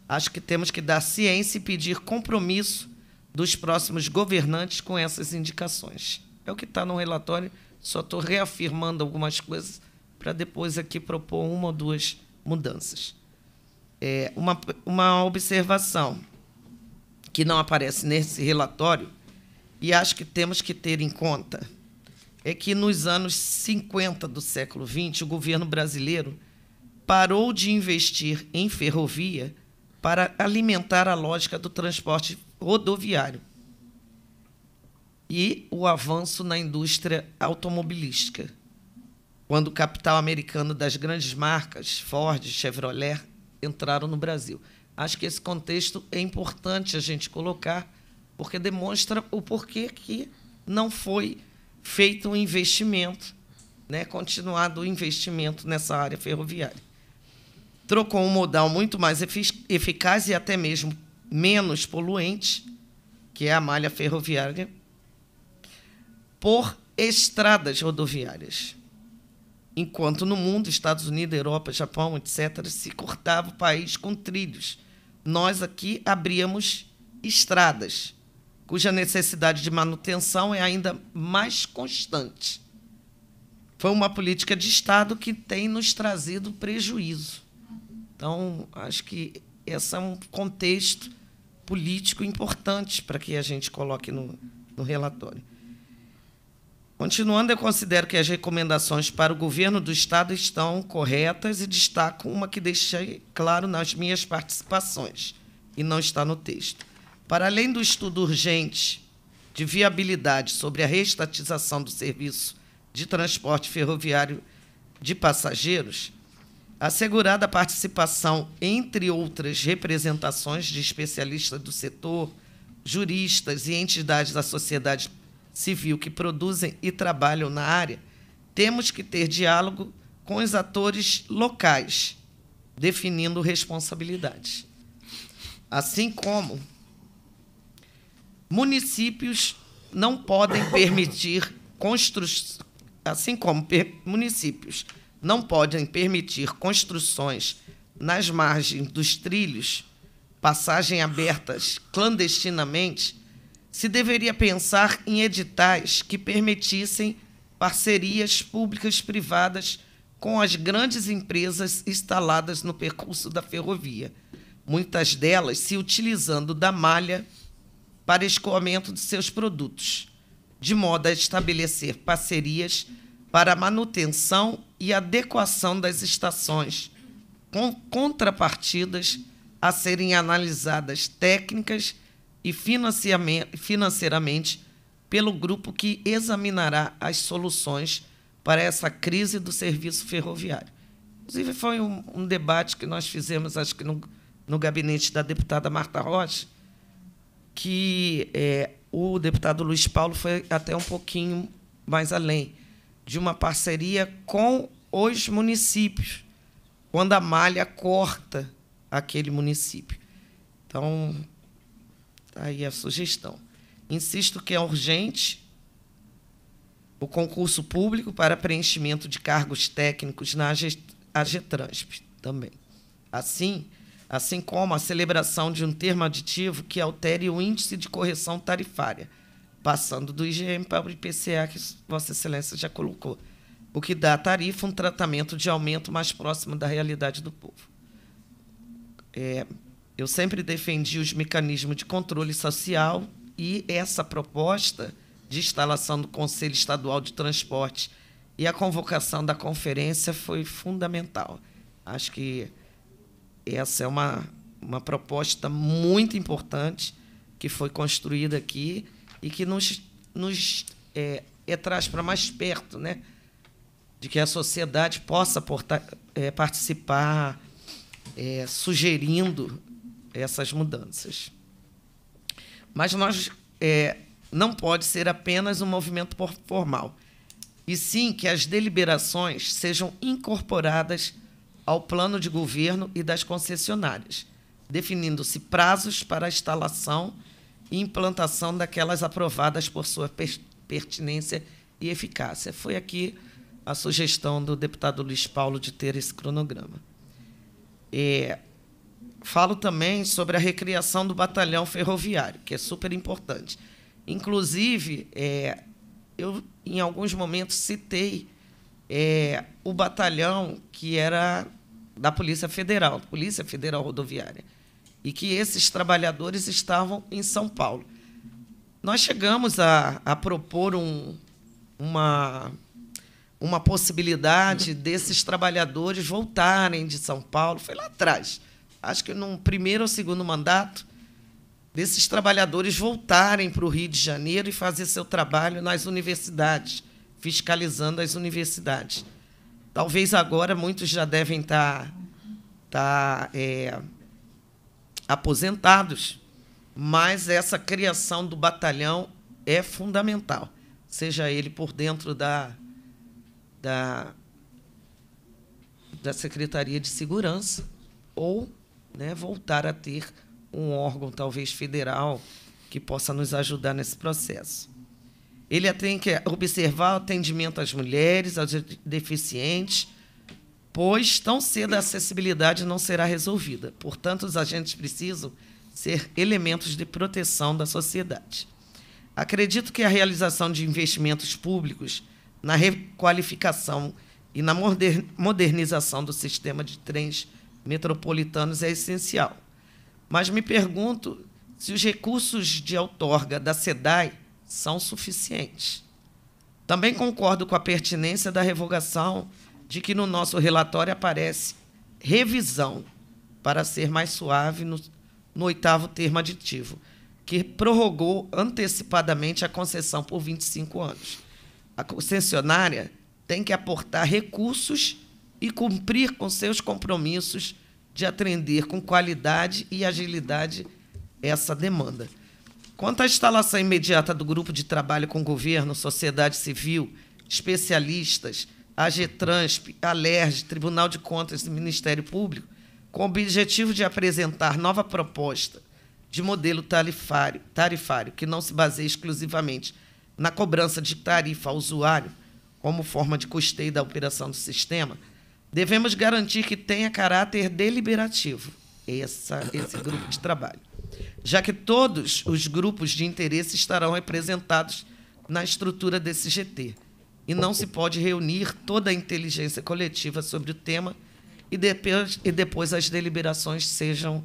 Acho que temos que dar ciência e pedir compromisso dos próximos governantes com essas indicações. É o que está no relatório, só estou reafirmando algumas coisas para depois aqui propor uma ou duas mudanças. É uma, uma observação que não aparece nesse relatório, e acho que temos que ter em conta, é que nos anos 50 do século XX, o governo brasileiro parou de investir em ferrovia para alimentar a lógica do transporte rodoviário e o avanço na indústria automobilística, quando o capital americano das grandes marcas, Ford, Chevrolet, entraram no Brasil. Acho que esse contexto é importante a gente colocar, porque demonstra o porquê que não foi feito um investimento, né, continuado o investimento nessa área ferroviária trocou um modal muito mais eficaz e até mesmo menos poluente, que é a malha ferroviária, por estradas rodoviárias. Enquanto no mundo, Estados Unidos, Europa, Japão, etc., se cortava o país com trilhos, nós aqui abríamos estradas, cuja necessidade de manutenção é ainda mais constante. Foi uma política de Estado que tem nos trazido prejuízo. Então, acho que esse é um contexto político importante para que a gente coloque no, no relatório. Continuando, eu considero que as recomendações para o governo do Estado estão corretas e destaco uma que deixei claro nas minhas participações, e não está no texto. Para além do estudo urgente de viabilidade sobre a reestatização do serviço de transporte ferroviário de passageiros, Assegurada a participação, entre outras representações de especialistas do setor, juristas e entidades da sociedade civil que produzem e trabalham na área, temos que ter diálogo com os atores locais, definindo responsabilidades. Assim como municípios não podem permitir construções, assim como municípios não podem permitir construções nas margens dos trilhos, passagem abertas clandestinamente, se deveria pensar em editais que permitissem parcerias públicas privadas com as grandes empresas instaladas no percurso da ferrovia, muitas delas se utilizando da malha para escoamento de seus produtos, de modo a estabelecer parcerias para manutenção e adequação das estações, com contrapartidas a serem analisadas técnicas e financeiramente pelo grupo que examinará as soluções para essa crise do serviço ferroviário. Inclusive, foi um, um debate que nós fizemos, acho que no, no gabinete da deputada Marta Rocha, que é, o deputado Luiz Paulo foi até um pouquinho mais além de uma parceria com os municípios, quando a malha corta aquele município. Então, está aí a sugestão. Insisto que é urgente o concurso público para preenchimento de cargos técnicos na AGETRANSP também. Assim, assim como a celebração de um termo aditivo que altere o índice de correção tarifária passando do IGM para o IPCA, que Vossa Excelência já colocou, o que dá à tarifa um tratamento de aumento mais próximo da realidade do povo. É, eu sempre defendi os mecanismos de controle social e essa proposta de instalação do Conselho Estadual de Transporte e a convocação da conferência foi fundamental. Acho que essa é uma, uma proposta muito importante que foi construída aqui e que nos, nos é, é traz para mais perto, né? de que a sociedade possa portar, é, participar, é, sugerindo essas mudanças. Mas nós é, não pode ser apenas um movimento formal, e sim que as deliberações sejam incorporadas ao plano de governo e das concessionárias, definindo-se prazos para a instalação implantação daquelas aprovadas por sua pertinência e eficácia. Foi aqui a sugestão do deputado Luiz Paulo de ter esse cronograma. É, falo também sobre a recriação do batalhão ferroviário, que é super importante. Inclusive, é, eu, em alguns momentos, citei é, o batalhão que era da Polícia Federal, Polícia Federal Rodoviária e que esses trabalhadores estavam em São Paulo. Nós chegamos a, a propor um, uma, uma possibilidade desses trabalhadores voltarem de São Paulo, foi lá atrás, acho que no primeiro ou segundo mandato, desses trabalhadores voltarem para o Rio de Janeiro e fazer seu trabalho nas universidades, fiscalizando as universidades. Talvez agora muitos já devem estar, tá, estar tá, é, aposentados, mas essa criação do batalhão é fundamental, seja ele por dentro da, da, da Secretaria de Segurança ou né, voltar a ter um órgão, talvez federal, que possa nos ajudar nesse processo. Ele tem que observar o atendimento às mulheres, aos deficientes, pois tão cedo a acessibilidade não será resolvida. Portanto, os agentes precisam ser elementos de proteção da sociedade. Acredito que a realização de investimentos públicos na requalificação e na modernização do sistema de trens metropolitanos é essencial. Mas me pergunto se os recursos de outorga da SEDAI são suficientes. Também concordo com a pertinência da revogação de que no nosso relatório aparece revisão para ser mais suave no, no oitavo termo aditivo, que prorrogou antecipadamente a concessão por 25 anos. A concessionária tem que aportar recursos e cumprir com seus compromissos de atender com qualidade e agilidade essa demanda. Quanto à instalação imediata do grupo de trabalho com governo, sociedade civil, especialistas a GETRANSP, a LERJ, Tribunal de Contas do Ministério Público, com o objetivo de apresentar nova proposta de modelo tarifário, tarifário que não se baseie exclusivamente na cobrança de tarifa ao usuário como forma de custeio da operação do sistema, devemos garantir que tenha caráter deliberativo essa, esse grupo de trabalho, já que todos os grupos de interesse estarão representados na estrutura desse GT e não se pode reunir toda a inteligência coletiva sobre o tema e depois, e depois as deliberações sejam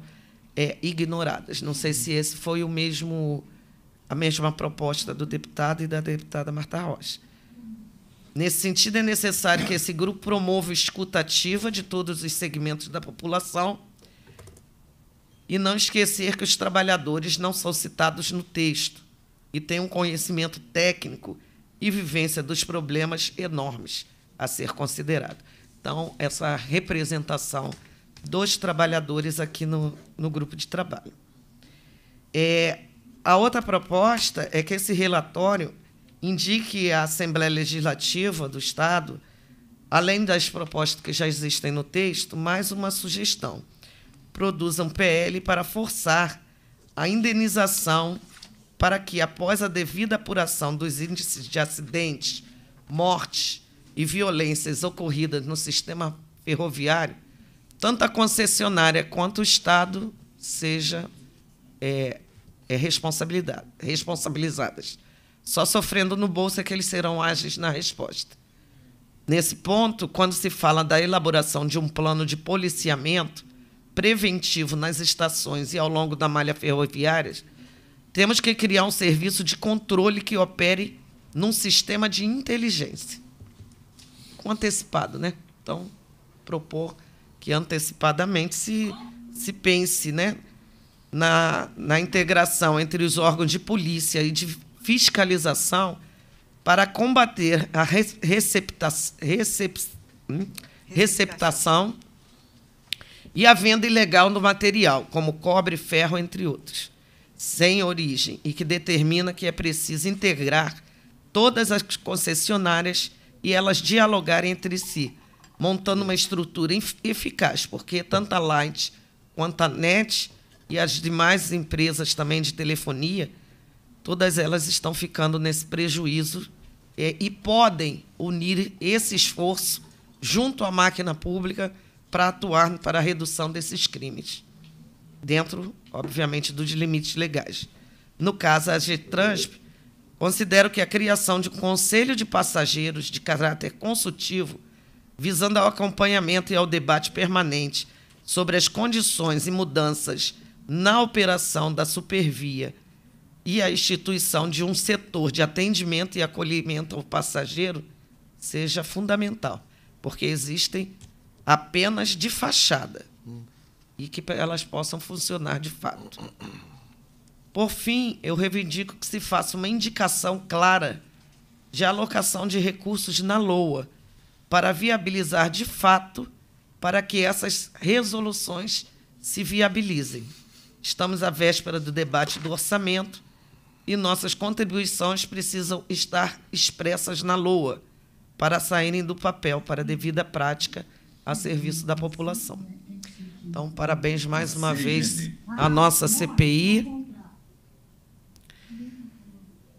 é, ignoradas. Não sei se esse foi o mesmo a mesma proposta do deputado e da deputada Marta Rocha. Nesse sentido, é necessário que esse grupo promova escutativa de todos os segmentos da população e não esquecer que os trabalhadores não são citados no texto e têm um conhecimento técnico e vivência dos problemas enormes a ser considerado. Então, essa representação dos trabalhadores aqui no, no grupo de trabalho. É, a outra proposta é que esse relatório indique à Assembleia Legislativa do Estado, além das propostas que já existem no texto, mais uma sugestão. Produza um PL para forçar a indenização para que, após a devida apuração dos índices de acidentes, mortes e violências ocorridas no sistema ferroviário, tanto a concessionária quanto o Estado seja é, é responsabilizadas. Só sofrendo no bolso é que eles serão ágeis na resposta. Nesse ponto, quando se fala da elaboração de um plano de policiamento preventivo nas estações e ao longo da malha ferroviária, temos que criar um serviço de controle que opere num sistema de inteligência. Com antecipado, né? Então, propor que antecipadamente se, se pense né? na, na integração entre os órgãos de polícia e de fiscalização para combater a recepta, recep, hum? receptação e a venda ilegal do material, como cobre, ferro, entre outros sem origem e que determina que é preciso integrar todas as concessionárias e elas dialogarem entre si, montando uma estrutura eficaz, porque tanto a Light quanto a NET e as demais empresas também de telefonia, todas elas estão ficando nesse prejuízo é, e podem unir esse esforço junto à máquina pública para atuar para a redução desses crimes dentro, obviamente, dos limites legais. No caso, a GETRANSP considero que a criação de um conselho de passageiros de caráter consultivo, visando ao acompanhamento e ao debate permanente sobre as condições e mudanças na operação da supervia e a instituição de um setor de atendimento e acolhimento ao passageiro, seja fundamental, porque existem apenas de fachada e que elas possam funcionar de fato. Por fim, eu reivindico que se faça uma indicação clara de alocação de recursos na LOA para viabilizar de fato para que essas resoluções se viabilizem. Estamos à véspera do debate do orçamento e nossas contribuições precisam estar expressas na LOA para saírem do papel para devida prática a serviço da população. Então, parabéns mais uma vez à nossa CPI.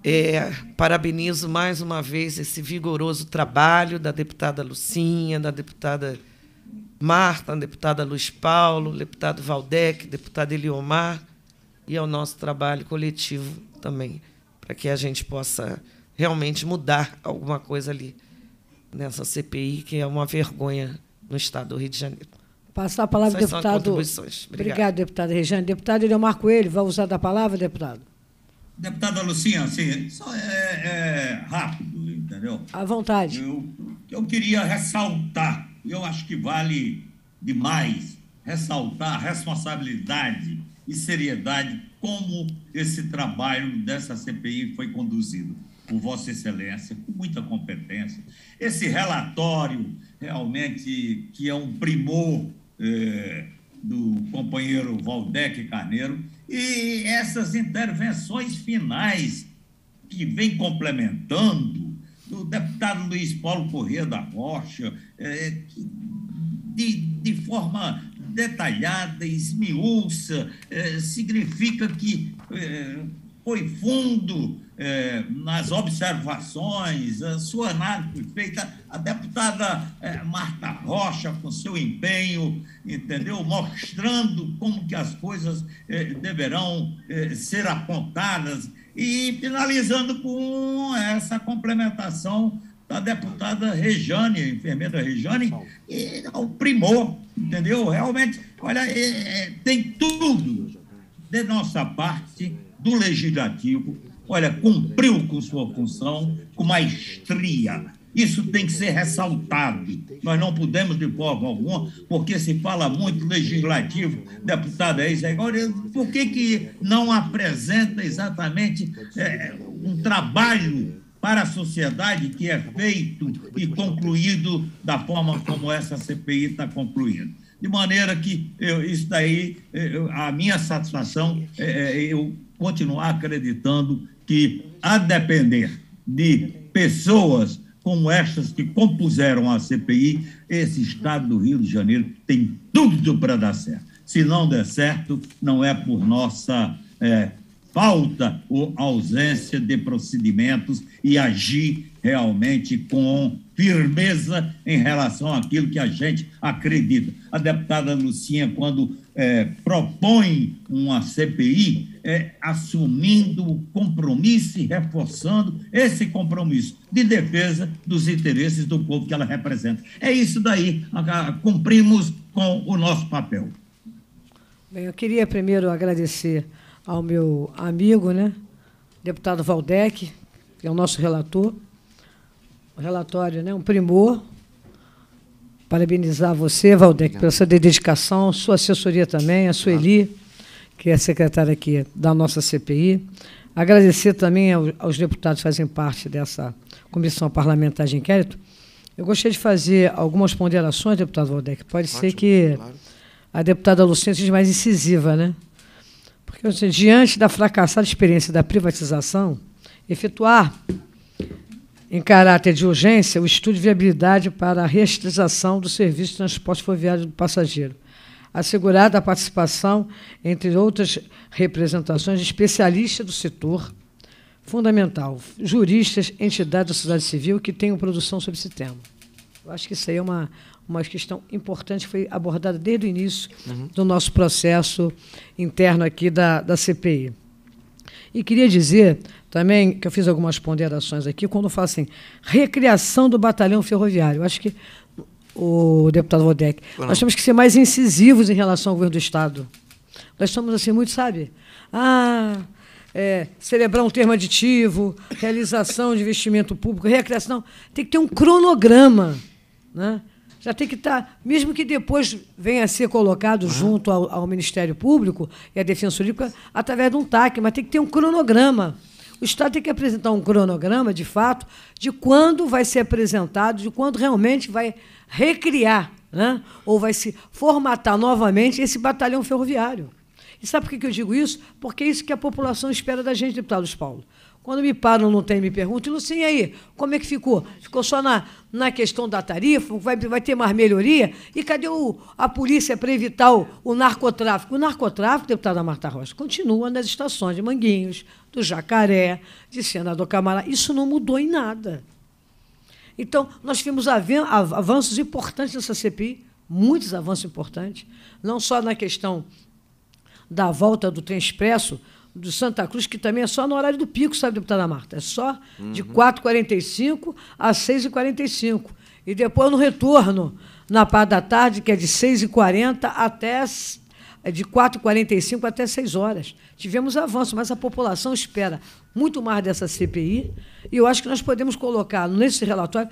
É, parabenizo mais uma vez esse vigoroso trabalho da deputada Lucinha, da deputada Marta, da deputada Luiz Paulo, deputado Valdec, deputado Eliomar, e ao nosso trabalho coletivo também, para que a gente possa realmente mudar alguma coisa ali nessa CPI, que é uma vergonha no Estado do Rio de Janeiro. Passar a palavra ao deputado. Obrigado. Obrigado, deputada Regiane. Deputado Eleomar Coelho, vai usar da palavra, deputado? Deputada Lucinha, sim. só é, é rápido, entendeu? À vontade. Eu, eu queria ressaltar, eu acho que vale demais ressaltar a responsabilidade e seriedade como esse trabalho dessa CPI foi conduzido por Vossa Excelência, com muita competência. Esse relatório, realmente, que é um primor é, do companheiro Valdec Carneiro, e essas intervenções finais que vem complementando do deputado Luiz Paulo Corrêa da Rocha, é, de, de forma detalhada, esmiúça, é, significa que é, foi fundo é, nas observações, a sua análise foi feita a deputada é, Marta Rocha, com seu empenho, entendeu? Mostrando como que as coisas é, deverão é, ser apontadas e finalizando com essa complementação da deputada Rejane, enfermeira Rejane, e o primor, entendeu? Realmente, olha, é, tem tudo de nossa parte do legislativo olha, cumpriu com sua função com maestria, isso tem que ser ressaltado. Nós não podemos, de forma alguma, porque se fala muito legislativo, deputado é isso, agora, por que, que não apresenta exatamente é, um trabalho para a sociedade que é feito e concluído da forma como essa CPI está concluindo? De maneira que eu, isso daí, é, eu, a minha satisfação é, é eu continuar acreditando que, a depender de pessoas como estas que compuseram a CPI, esse Estado do Rio de Janeiro tem tudo para dar certo. Se não der certo, não é por nossa é, falta ou ausência de procedimentos e agir realmente com firmeza em relação àquilo que a gente acredita. A deputada Lucinha, quando é, propõe uma CPI é, assumindo o compromisso e reforçando esse compromisso de defesa dos interesses do povo que ela representa. É isso daí, cumprimos com o nosso papel. Bem, eu queria primeiro agradecer ao meu amigo, né, deputado Valdec, que é o nosso relator, o relatório, né, um primor, parabenizar você, Valdec, pela sua dedicação, sua assessoria também, a Sueli, que é secretária aqui da nossa CPI. Agradecer também aos deputados que fazem parte dessa comissão parlamentar de inquérito. Eu gostaria de fazer algumas ponderações, deputado Valdec. Pode Ótimo, ser que claro. a deputada Lucência seja mais incisiva, né? Porque, seja, diante da fracassada experiência da privatização, efetuar em caráter de urgência, o estudo de viabilidade para a reestratização do serviço de transporte ferroviário do passageiro, assegurada a participação, entre outras representações, de especialistas do setor fundamental, juristas, entidades da sociedade civil que tenham produção sobre esse tema. Eu acho que isso aí é uma, uma questão importante, que foi abordada desde o início uhum. do nosso processo interno aqui da, da CPI. E queria dizer também, que eu fiz algumas ponderações aqui, quando fala assim, recriação do batalhão ferroviário. Eu acho que o deputado Rodec, nós temos que ser mais incisivos em relação ao governo do Estado. Nós estamos assim muito, sabe? Ah, é, celebrar um termo aditivo, realização de investimento público, recriação. Tem que ter um cronograma. Né? Já tem que estar, tá, mesmo que depois venha a ser colocado uhum. junto ao, ao Ministério Público e à Defensoria Pública, através de um TAC, mas tem que ter um cronograma. O Estado tem que apresentar um cronograma, de fato, de quando vai ser apresentado, de quando realmente vai recriar, né? ou vai se formatar novamente esse batalhão ferroviário. E sabe por que eu digo isso? Porque é isso que a população espera da gente, deputados Paulo. Quando me param no tem me perguntam, Lucinha, e aí, como é que ficou? Ficou só na, na questão da tarifa? Vai, vai ter mais melhoria? E cadê o, a polícia para evitar o, o narcotráfico? O narcotráfico, deputada Marta Rocha, continua nas estações de Manguinhos, do Jacaré, de Senador Camará. Isso não mudou em nada. Então, nós tivemos avanços importantes nessa CPI, muitos avanços importantes, não só na questão da volta do trem expresso, de Santa Cruz, que também é só no horário do pico, sabe, deputada Marta? É só uhum. de 4h45 a 6h45. E depois no retorno, na parte da tarde, que é de 6h40 até é de 4h45 até 6 horas. Tivemos avanço, mas a população espera muito mais dessa CPI. E eu acho que nós podemos colocar nesse relatório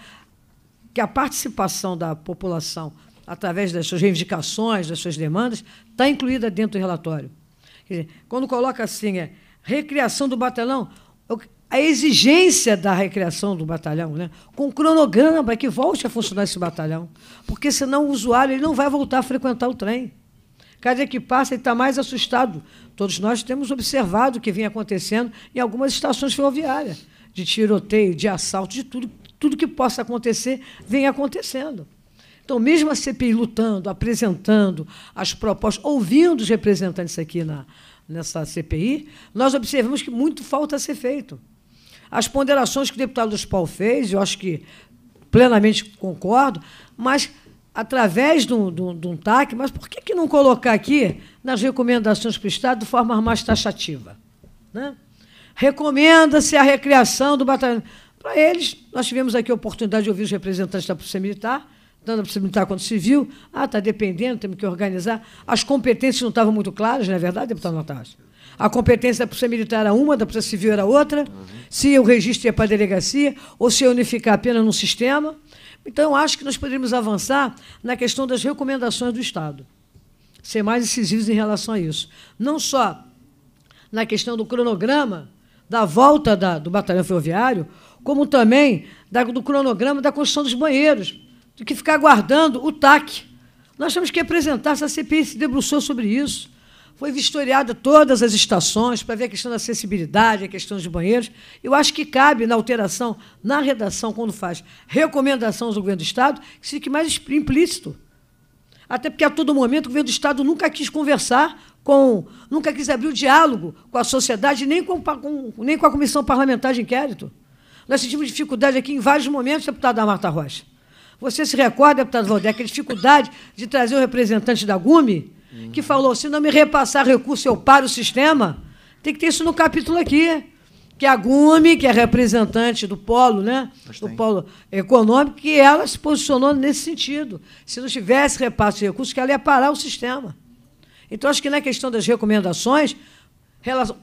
que a participação da população, através das suas reivindicações, das suas demandas, está incluída dentro do relatório. Dizer, quando coloca assim, é recriação do batalhão, a exigência da recriação do batalhão, né? com cronograma é que volte a funcionar esse batalhão, porque senão o usuário ele não vai voltar a frequentar o trem. Cada dia que passa, ele está mais assustado. Todos nós temos observado o que vem acontecendo em algumas estações ferroviárias, de tiroteio, de assalto, de tudo, tudo que possa acontecer, vem acontecendo. Então, mesmo a CPI lutando, apresentando as propostas, ouvindo os representantes aqui na, nessa CPI, nós observamos que muito falta a ser feito. As ponderações que o deputado dos Paul fez, eu acho que plenamente concordo, mas através de um, de, um, de um TAC, mas por que, que não colocar aqui nas recomendações para o Estado de forma mais taxativa? Né? Recomenda-se a recriação do batalhão. Para eles, nós tivemos aqui a oportunidade de ouvir os representantes da Polícia Militar, dando a possibilidade militar quanto civil. Ah, está dependendo, temos que organizar. As competências não estavam muito claras, não é verdade, deputado Natasha? A competência da Polícia Militar era uma, da Polícia Civil era outra, se o registro ia para a delegacia ou se ia unificar apenas num sistema. Então, acho que nós poderíamos avançar na questão das recomendações do Estado, ser mais incisivos em relação a isso. Não só na questão do cronograma da volta da, do batalhão ferroviário, como também da, do cronograma da construção dos banheiros do que ficar guardando o TAC. Nós temos que apresentar, se a CPI se debruçou sobre isso. Foi vistoriada todas as estações para ver a questão da acessibilidade, a questão dos banheiros. Eu acho que cabe na alteração, na redação, quando faz recomendação do governo do Estado, que fique mais implícito. Até porque, a todo momento, o governo do Estado nunca quis conversar com. nunca quis abrir o diálogo com a sociedade, nem com, com nem com a comissão parlamentar de inquérito. Nós sentimos dificuldade aqui em vários momentos, deputada da Marta Rocha. Você se recorda, deputado Valdec, a dificuldade de trazer o um representante da GUMI, que falou: se não me repassar recurso, eu paro o sistema? Tem que ter isso no capítulo aqui. Que a GUMI, que é representante do polo, né? do polo econômico, que ela se posicionou nesse sentido. Se não tivesse repasso de recursos, que ela ia parar o sistema. Então, acho que na questão das recomendações,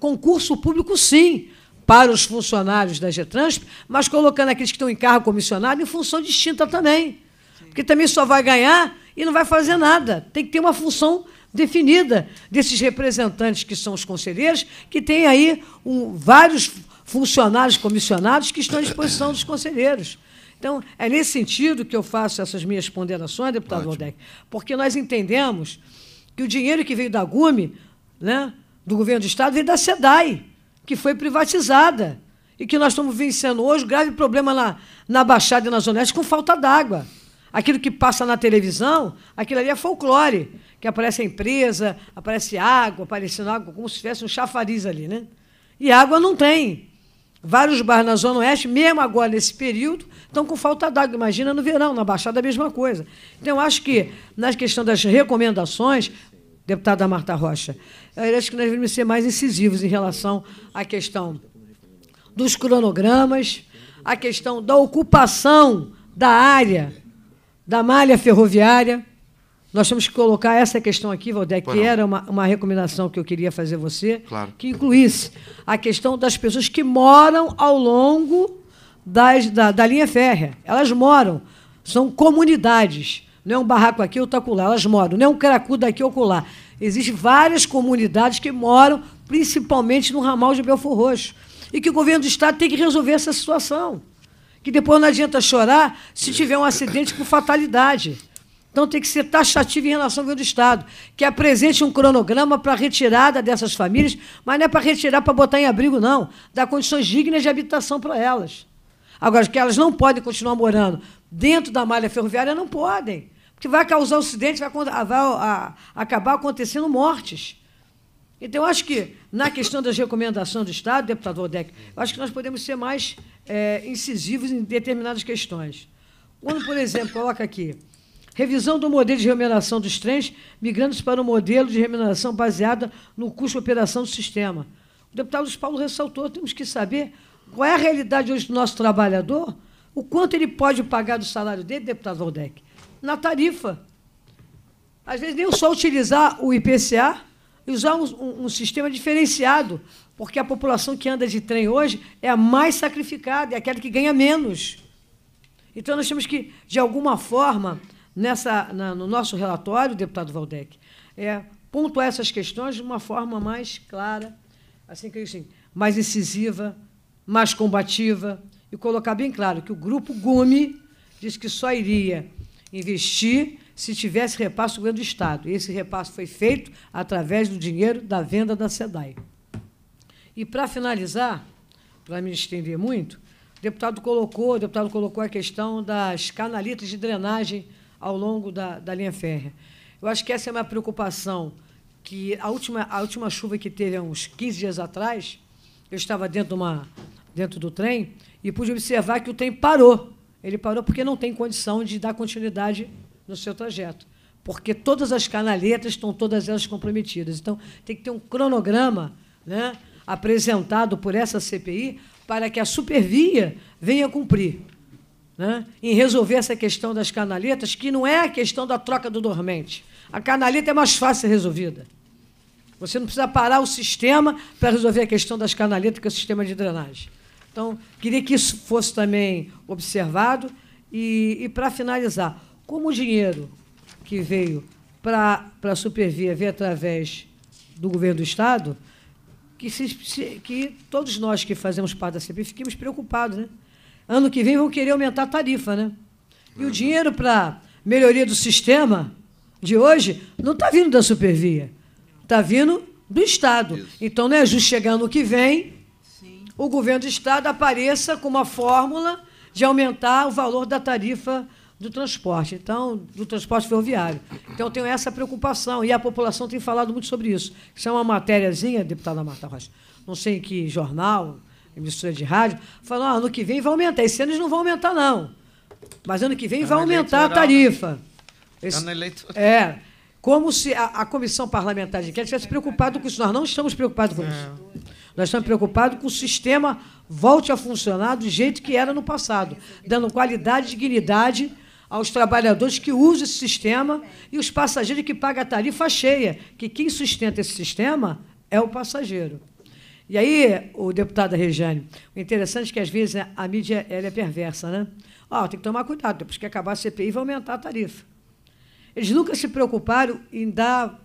concurso público, sim para os funcionários da Getransp, mas colocando aqueles que estão em cargo comissionado em função distinta também. Sim. Porque também só vai ganhar e não vai fazer nada. Tem que ter uma função definida desses representantes que são os conselheiros, que tem aí um, vários funcionários comissionados que estão à disposição dos conselheiros. Então, é nesse sentido que eu faço essas minhas ponderações, deputado Valdec, porque nós entendemos que o dinheiro que veio da GUME, né, do governo do Estado, veio da SEDAI que foi privatizada e que nós estamos vivenciando hoje grave problema na, na Baixada e na Zona Oeste com falta d'água. Aquilo que passa na televisão, aquilo ali é folclore, que aparece a empresa, aparece água, aparecendo água como se tivesse um chafariz ali, né? E água não tem. Vários bairros na Zona Oeste, mesmo agora nesse período, estão com falta d'água. Imagina no verão, na Baixada a mesma coisa. Então, acho que, na questão das recomendações, deputada Marta Rocha. Eu acho que nós devemos ser mais incisivos em relação à questão dos cronogramas, à questão da ocupação da área da malha ferroviária. Nós temos que colocar essa questão aqui, Valdec, que era uma, uma recomendação que eu queria fazer a você, claro. que incluísse a questão das pessoas que moram ao longo das, da, da linha férrea. Elas moram, são comunidades. Não é um barraco aqui, ou acolá. Elas moram. Não é um cracudo aqui, acolá. Existem várias comunidades que moram, principalmente no ramal de Belfor Roxo. E que o governo do Estado tem que resolver essa situação. Que depois não adianta chorar se tiver um acidente por fatalidade. Então tem que ser taxativo em relação ao governo do Estado, que apresente um cronograma para retirada dessas famílias, mas não é para retirar para botar em abrigo, não. Dar condições dignas de habitação para elas. Agora, que elas não podem continuar morando dentro da malha ferroviária, não podem. Porque vai causar acidente, vai, vai a, acabar acontecendo mortes. Então, eu acho que, na questão das recomendações do Estado, deputado Odec, acho que nós podemos ser mais é, incisivos em determinadas questões. Quando, por exemplo, coloca aqui, revisão do modelo de remuneração dos trens, migrando-se para o um modelo de remuneração baseada no custo de operação do sistema. O deputado Paulo ressaltou, temos que saber qual é a realidade hoje do nosso trabalhador? O quanto ele pode pagar do salário dele, deputado Valdec? Na tarifa. Às vezes nem só utilizar o IPCA e usar um, um, um sistema diferenciado, porque a população que anda de trem hoje é a mais sacrificada, é aquela que ganha menos. Então nós temos que, de alguma forma, nessa, na, no nosso relatório, deputado Valdec, é, pontuar essas questões de uma forma mais clara, assim que assim, mais incisiva mais combativa e colocar bem claro que o grupo Gume diz que só iria investir se tivesse repasse do governo do Estado. E esse repasse foi feito através do dinheiro da venda da SEDAI. E, para finalizar, para me estender muito, o deputado colocou, o deputado colocou a questão das canalitas de drenagem ao longo da, da linha férrea. Eu acho que essa é uma preocupação que a última, a última chuva que teve há uns 15 dias atrás, eu estava dentro de uma, dentro do trem e pude observar que o trem parou. Ele parou porque não tem condição de dar continuidade no seu trajeto, porque todas as canaletas estão todas elas comprometidas. Então, tem que ter um cronograma né, apresentado por essa CPI para que a supervia venha cumprir. Né, em resolver essa questão das canaletas, que não é a questão da troca do dormente. A canaleta é mais fácil ser resolvida. Você não precisa parar o sistema para resolver a questão das canaletas, que é o sistema de drenagem. Então, queria que isso fosse também observado. E, e para finalizar, como o dinheiro que veio para a Supervia veio através do governo do Estado, que, se, que todos nós que fazemos parte da CPI fiquemos preocupados. Né? Ano que vem vão querer aumentar a tarifa. Né? E o uhum. dinheiro para melhoria do sistema de hoje não está vindo da Supervia, está vindo do Estado. Isso. Então não é justo chegar ano que vem o governo do Estado apareça com uma fórmula de aumentar o valor da tarifa do transporte, então, do transporte ferroviário. Então, eu tenho essa preocupação, e a população tem falado muito sobre isso. Isso é uma matériazinha, deputada Marta Rocha, não sei em que jornal, emissora de rádio, falou: ah, ano que vem vai aumentar. Esse ano eles não vão aumentar, não. Mas ano que vem é vai aumentar a né? tarifa. Está ano eleitoral. É. Como se a, a comissão parlamentar de inquérito estivesse preocupada com isso. Nós não estamos preocupados com é. isso. É. Nós estamos preocupados com o sistema volte a funcionar do jeito que era no passado, dando qualidade e dignidade aos trabalhadores que usam esse sistema e os passageiros que pagam a tarifa cheia, que quem sustenta esse sistema é o passageiro. E aí, o deputado Regiane, o interessante é que às vezes a mídia ela é perversa, né? Oh, tem que tomar cuidado, depois que acabar a CPI vai aumentar a tarifa. Eles nunca se preocuparam em dar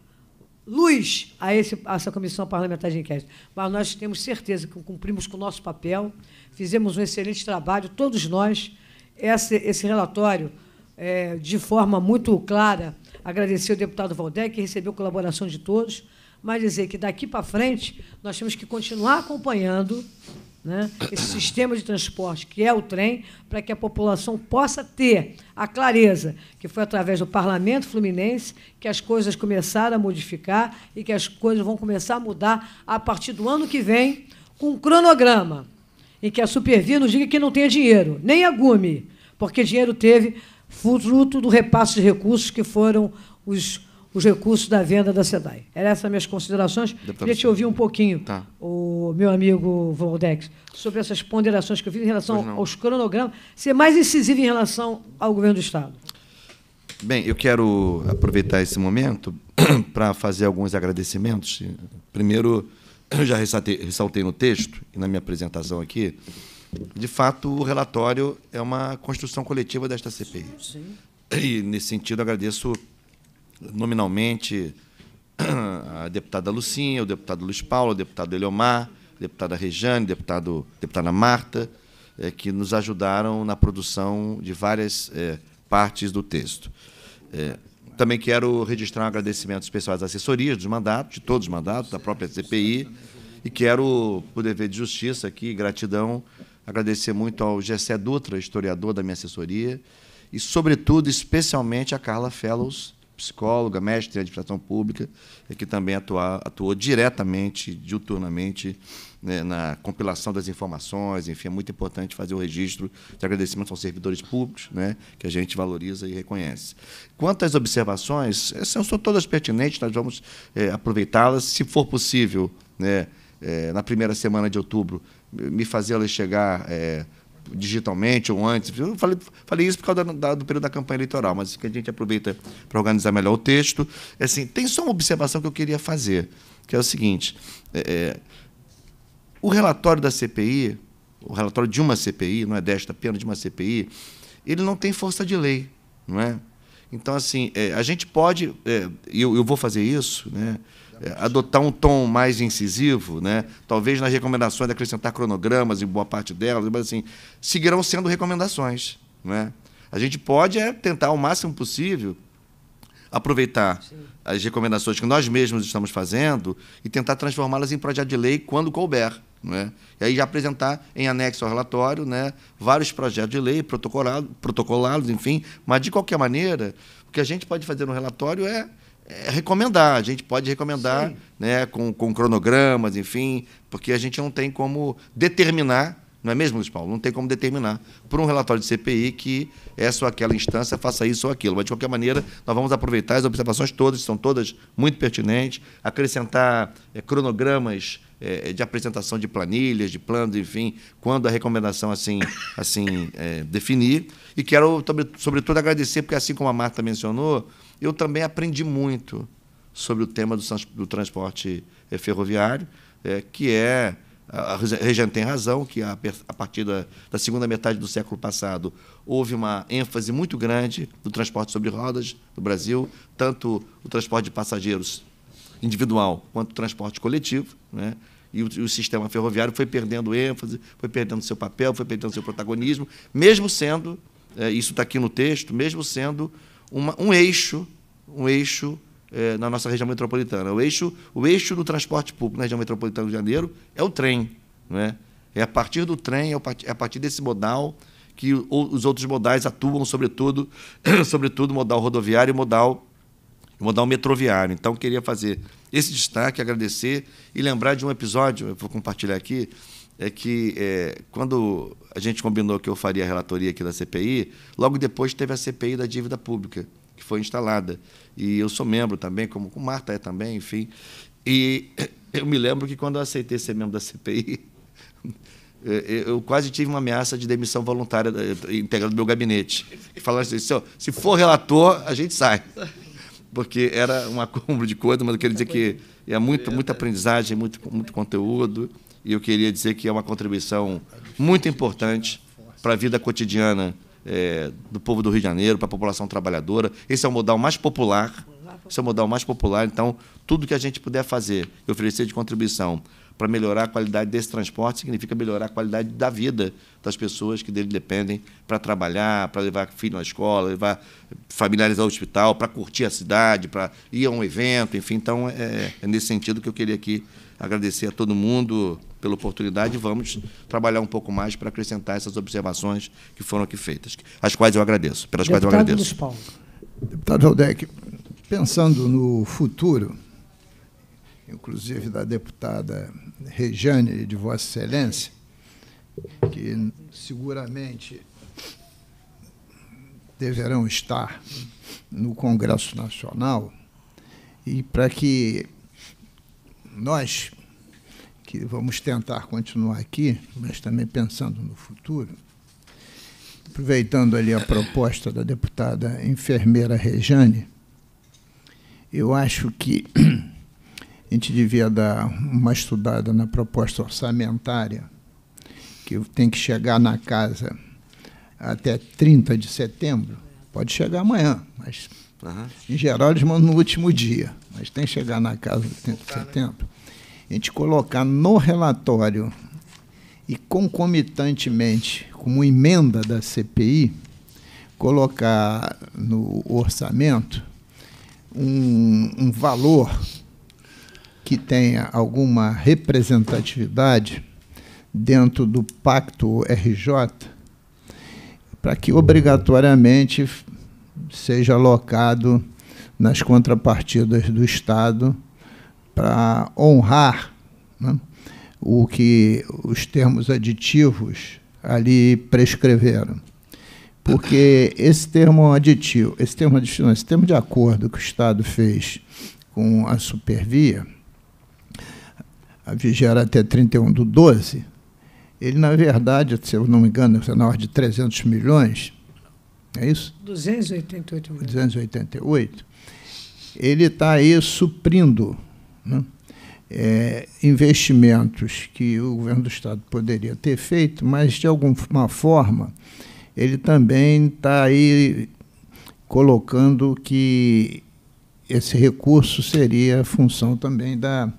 luz a, esse, a essa comissão parlamentar de inquérito. Mas nós temos certeza que cumprimos com o nosso papel, fizemos um excelente trabalho, todos nós. Esse, esse relatório, é, de forma muito clara, agradecer ao deputado Valdec, que recebeu colaboração de todos, mas dizer que daqui para frente nós temos que continuar acompanhando né, esse sistema de transporte que é o trem, para que a população possa ter a clareza que foi através do Parlamento Fluminense que as coisas começaram a modificar e que as coisas vão começar a mudar a partir do ano que vem, com um cronograma em que a Supervia nos diga que não tenha dinheiro, nem a GUME, porque dinheiro teve fruto do repasse de recursos que foram os os recursos da venda da SEDAI. Eram essas minhas considerações. Deputado Queria te ouvir um pouquinho, tá. o meu amigo Valdex, sobre essas ponderações que eu fiz em relação aos cronogramas, ser mais incisivo em relação ao governo do Estado. Bem, eu quero aproveitar esse momento para fazer alguns agradecimentos. Primeiro, eu já ressaltei, ressaltei no texto e na minha apresentação aqui, de fato, o relatório é uma construção coletiva desta CPI. Sim. E, nesse sentido, agradeço nominalmente a deputada Lucinha, o deputado Luiz Paulo, o deputado Eliomar, a deputada Rejane, deputado, a deputada Marta, é, que nos ajudaram na produção de várias é, partes do texto. É, também quero registrar um agradecimento especial às assessorias dos mandatos, de todos os mandatos, da própria CPI, e quero, por dever de justiça aqui, gratidão, agradecer muito ao Gessé Dutra, historiador da minha assessoria, e, sobretudo, especialmente a Carla Fellows, psicóloga, mestre em administração pública, que também atua, atuou diretamente, diuturnamente, né, na compilação das informações. Enfim, é muito importante fazer o registro de agradecimento aos servidores públicos, né, que a gente valoriza e reconhece. Quanto às observações, são, são todas pertinentes, nós vamos é, aproveitá-las, se for possível, né, é, na primeira semana de outubro, me fazê-las chegar. É, digitalmente ou antes. Eu falei, falei isso por causa da, do período da campanha eleitoral, mas assim que a gente aproveita para organizar melhor o texto. É assim, tem só uma observação que eu queria fazer, que é o seguinte: é, é o relatório da CPI, o relatório de uma CPI, não é desta apenas de uma CPI, ele não tem força de lei, não é? Então, assim, é, a gente pode, é, e é, eu, eu, vou fazer isso, né? É, adotar um tom mais incisivo, né? talvez nas recomendações acrescentar cronogramas em boa parte delas, mas assim, seguirão sendo recomendações. Né? A gente pode é, tentar o máximo possível aproveitar Sim. as recomendações que nós mesmos estamos fazendo e tentar transformá-las em projeto de lei quando couber. Né? E aí já apresentar em anexo ao relatório né, vários projetos de lei, protocolado, protocolados, enfim, mas de qualquer maneira, o que a gente pode fazer no relatório é é recomendar. A gente pode recomendar né, com, com cronogramas, enfim, porque a gente não tem como determinar, não é mesmo, Luiz Paulo? Não tem como determinar por um relatório de CPI que essa ou aquela instância faça isso ou aquilo. Mas, de qualquer maneira, nós vamos aproveitar as observações todas, são todas muito pertinentes, acrescentar é, cronogramas é, é, de apresentação de planilhas, de planos, enfim, quando a recomendação assim, assim é, definir. E quero, sobretudo, agradecer, porque assim como a Marta mencionou, eu também aprendi muito sobre o tema do, do transporte eh, ferroviário, é, que é a Regina tem razão que a, a partir da, da, segunda metade do século passado houve uma ênfase muito grande do transporte sobre rodas no Brasil, tanto o transporte de passageiros individual quanto o transporte coletivo, né? E o, o sistema ferroviário foi perdendo ênfase, foi perdendo seu papel, foi perdendo seu protagonismo, mesmo sendo é, isso está aqui no texto, mesmo sendo uma, um eixo, um eixo é, na nossa região metropolitana. O eixo, o eixo do transporte público na região metropolitana do Rio de Janeiro é o trem. Né? É a partir do trem, é, é a partir desse modal que os outros modais atuam, sobretudo, sobretudo modal rodoviário e modal, modal metroviário. Então, queria fazer esse destaque, agradecer e lembrar de um episódio, eu vou compartilhar aqui, é que é, quando a gente combinou que eu faria a relatoria aqui da CPI, logo depois teve a CPI da dívida pública, que foi instalada. E eu sou membro também, como o Marta é também, enfim. E eu me lembro que quando eu aceitei ser membro da CPI, eu quase tive uma ameaça de demissão voluntária integral do meu gabinete. E falaram assim, se for relator, a gente sai. Porque era um acúmulo de coisa, mas eu queria dizer que é muito, muita aprendizagem, muito, muito conteúdo. E eu queria dizer que é uma contribuição muito importante para a vida cotidiana é, do povo do Rio de Janeiro, para a população trabalhadora. Esse é o modal mais popular. Esse é o modal mais popular. Então, tudo que a gente puder fazer e oferecer de contribuição para melhorar a qualidade desse transporte significa melhorar a qualidade da vida das pessoas que dele dependem para trabalhar, para levar filho à escola, levar familiares ao hospital, para curtir a cidade, para ir a um evento, enfim. Então, é, é nesse sentido que eu queria aqui agradecer a todo mundo pela oportunidade e vamos trabalhar um pouco mais para acrescentar essas observações que foram aqui feitas, as quais eu agradeço, pelas Deputado quais eu agradeço. Paulo. Deputado Aldec, pensando no futuro, inclusive da deputada Regiane de Vossa Excelência, que seguramente deverão estar no Congresso Nacional, e para que nós vamos tentar continuar aqui, mas também pensando no futuro, aproveitando ali a proposta da deputada enfermeira Rejane, eu acho que a gente devia dar uma estudada na proposta orçamentária, que tem que chegar na casa até 30 de setembro. Pode chegar amanhã, mas uhum. em geral eles mandam no último dia, mas tem que chegar na casa até 30 de né? setembro a gente colocar no relatório e concomitantemente como emenda da CPI, colocar no orçamento um, um valor que tenha alguma representatividade dentro do Pacto RJ, para que obrigatoriamente seja alocado nas contrapartidas do Estado para honrar né, o que os termos aditivos ali prescreveram. Porque esse termo aditivo, esse termo aditivo, esse termo de acordo que o Estado fez com a supervia, a vigiar até 31 do 12, ele, na verdade, se eu não me engano, é na ordem de 300 milhões, é isso? 288 milhões. 288. Ele está aí suprindo né? É, investimentos que o governo do Estado poderia ter feito, mas de alguma forma ele também está aí colocando que esse recurso seria função também da,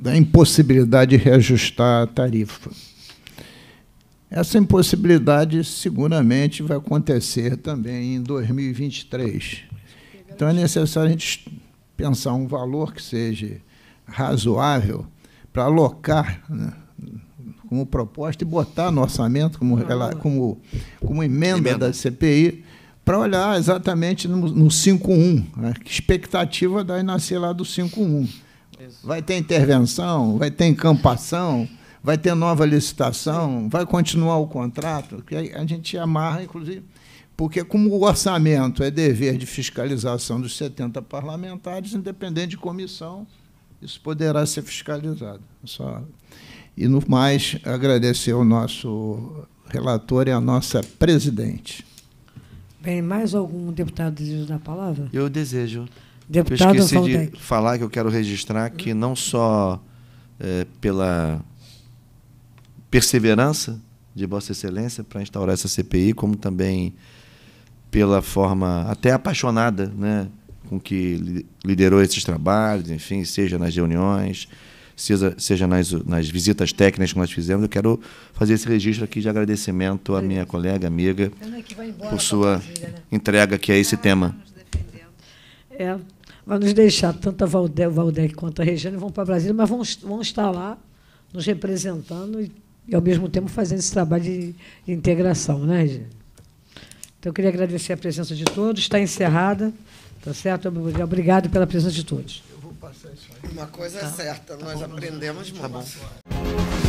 da impossibilidade de reajustar a tarifa. Essa impossibilidade seguramente vai acontecer também em 2023. Então é necessário a gente pensar um valor que seja razoável para alocar né, como proposta e botar no orçamento como, uhum. ela, como, como emenda, emenda. da CPI para olhar exatamente no, no 5.1, né, que expectativa daí nascer lá do 5.1. Vai ter intervenção, vai ter encampação, vai ter nova licitação, vai continuar o contrato, que a gente amarra, inclusive, porque, como o orçamento é dever de fiscalização dos 70 parlamentares, independente de comissão, isso poderá ser fiscalizado. É só... E, no mais, agradecer ao nosso relator e à nossa presidente. Bem, mais algum deputado deseja dar a palavra? Eu desejo. Deputado eu esqueci de falar que eu quero registrar que não só é, pela perseverança de Vossa Excelência para instaurar essa CPI, como também pela forma até apaixonada, né, com que liderou esses trabalhos, enfim, seja nas reuniões, seja, seja nas, nas visitas técnicas que nós fizemos. Eu quero fazer esse registro aqui de agradecimento à minha colega, amiga, por sua né? entrega aqui a esse ah, tema. É, vai nos deixar tanto a Valdec, Valdec quanto a Regina vão para Brasília, mas vão, vão estar lá nos representando e, e, ao mesmo tempo, fazendo esse trabalho de, de integração, né, Regina? Então, eu queria agradecer a presença de todos. Está encerrada, está certo? Obrigado pela presença de todos. Eu vou passar isso aí. Uma coisa tá. é certa, tá nós bom, aprendemos muito. bom.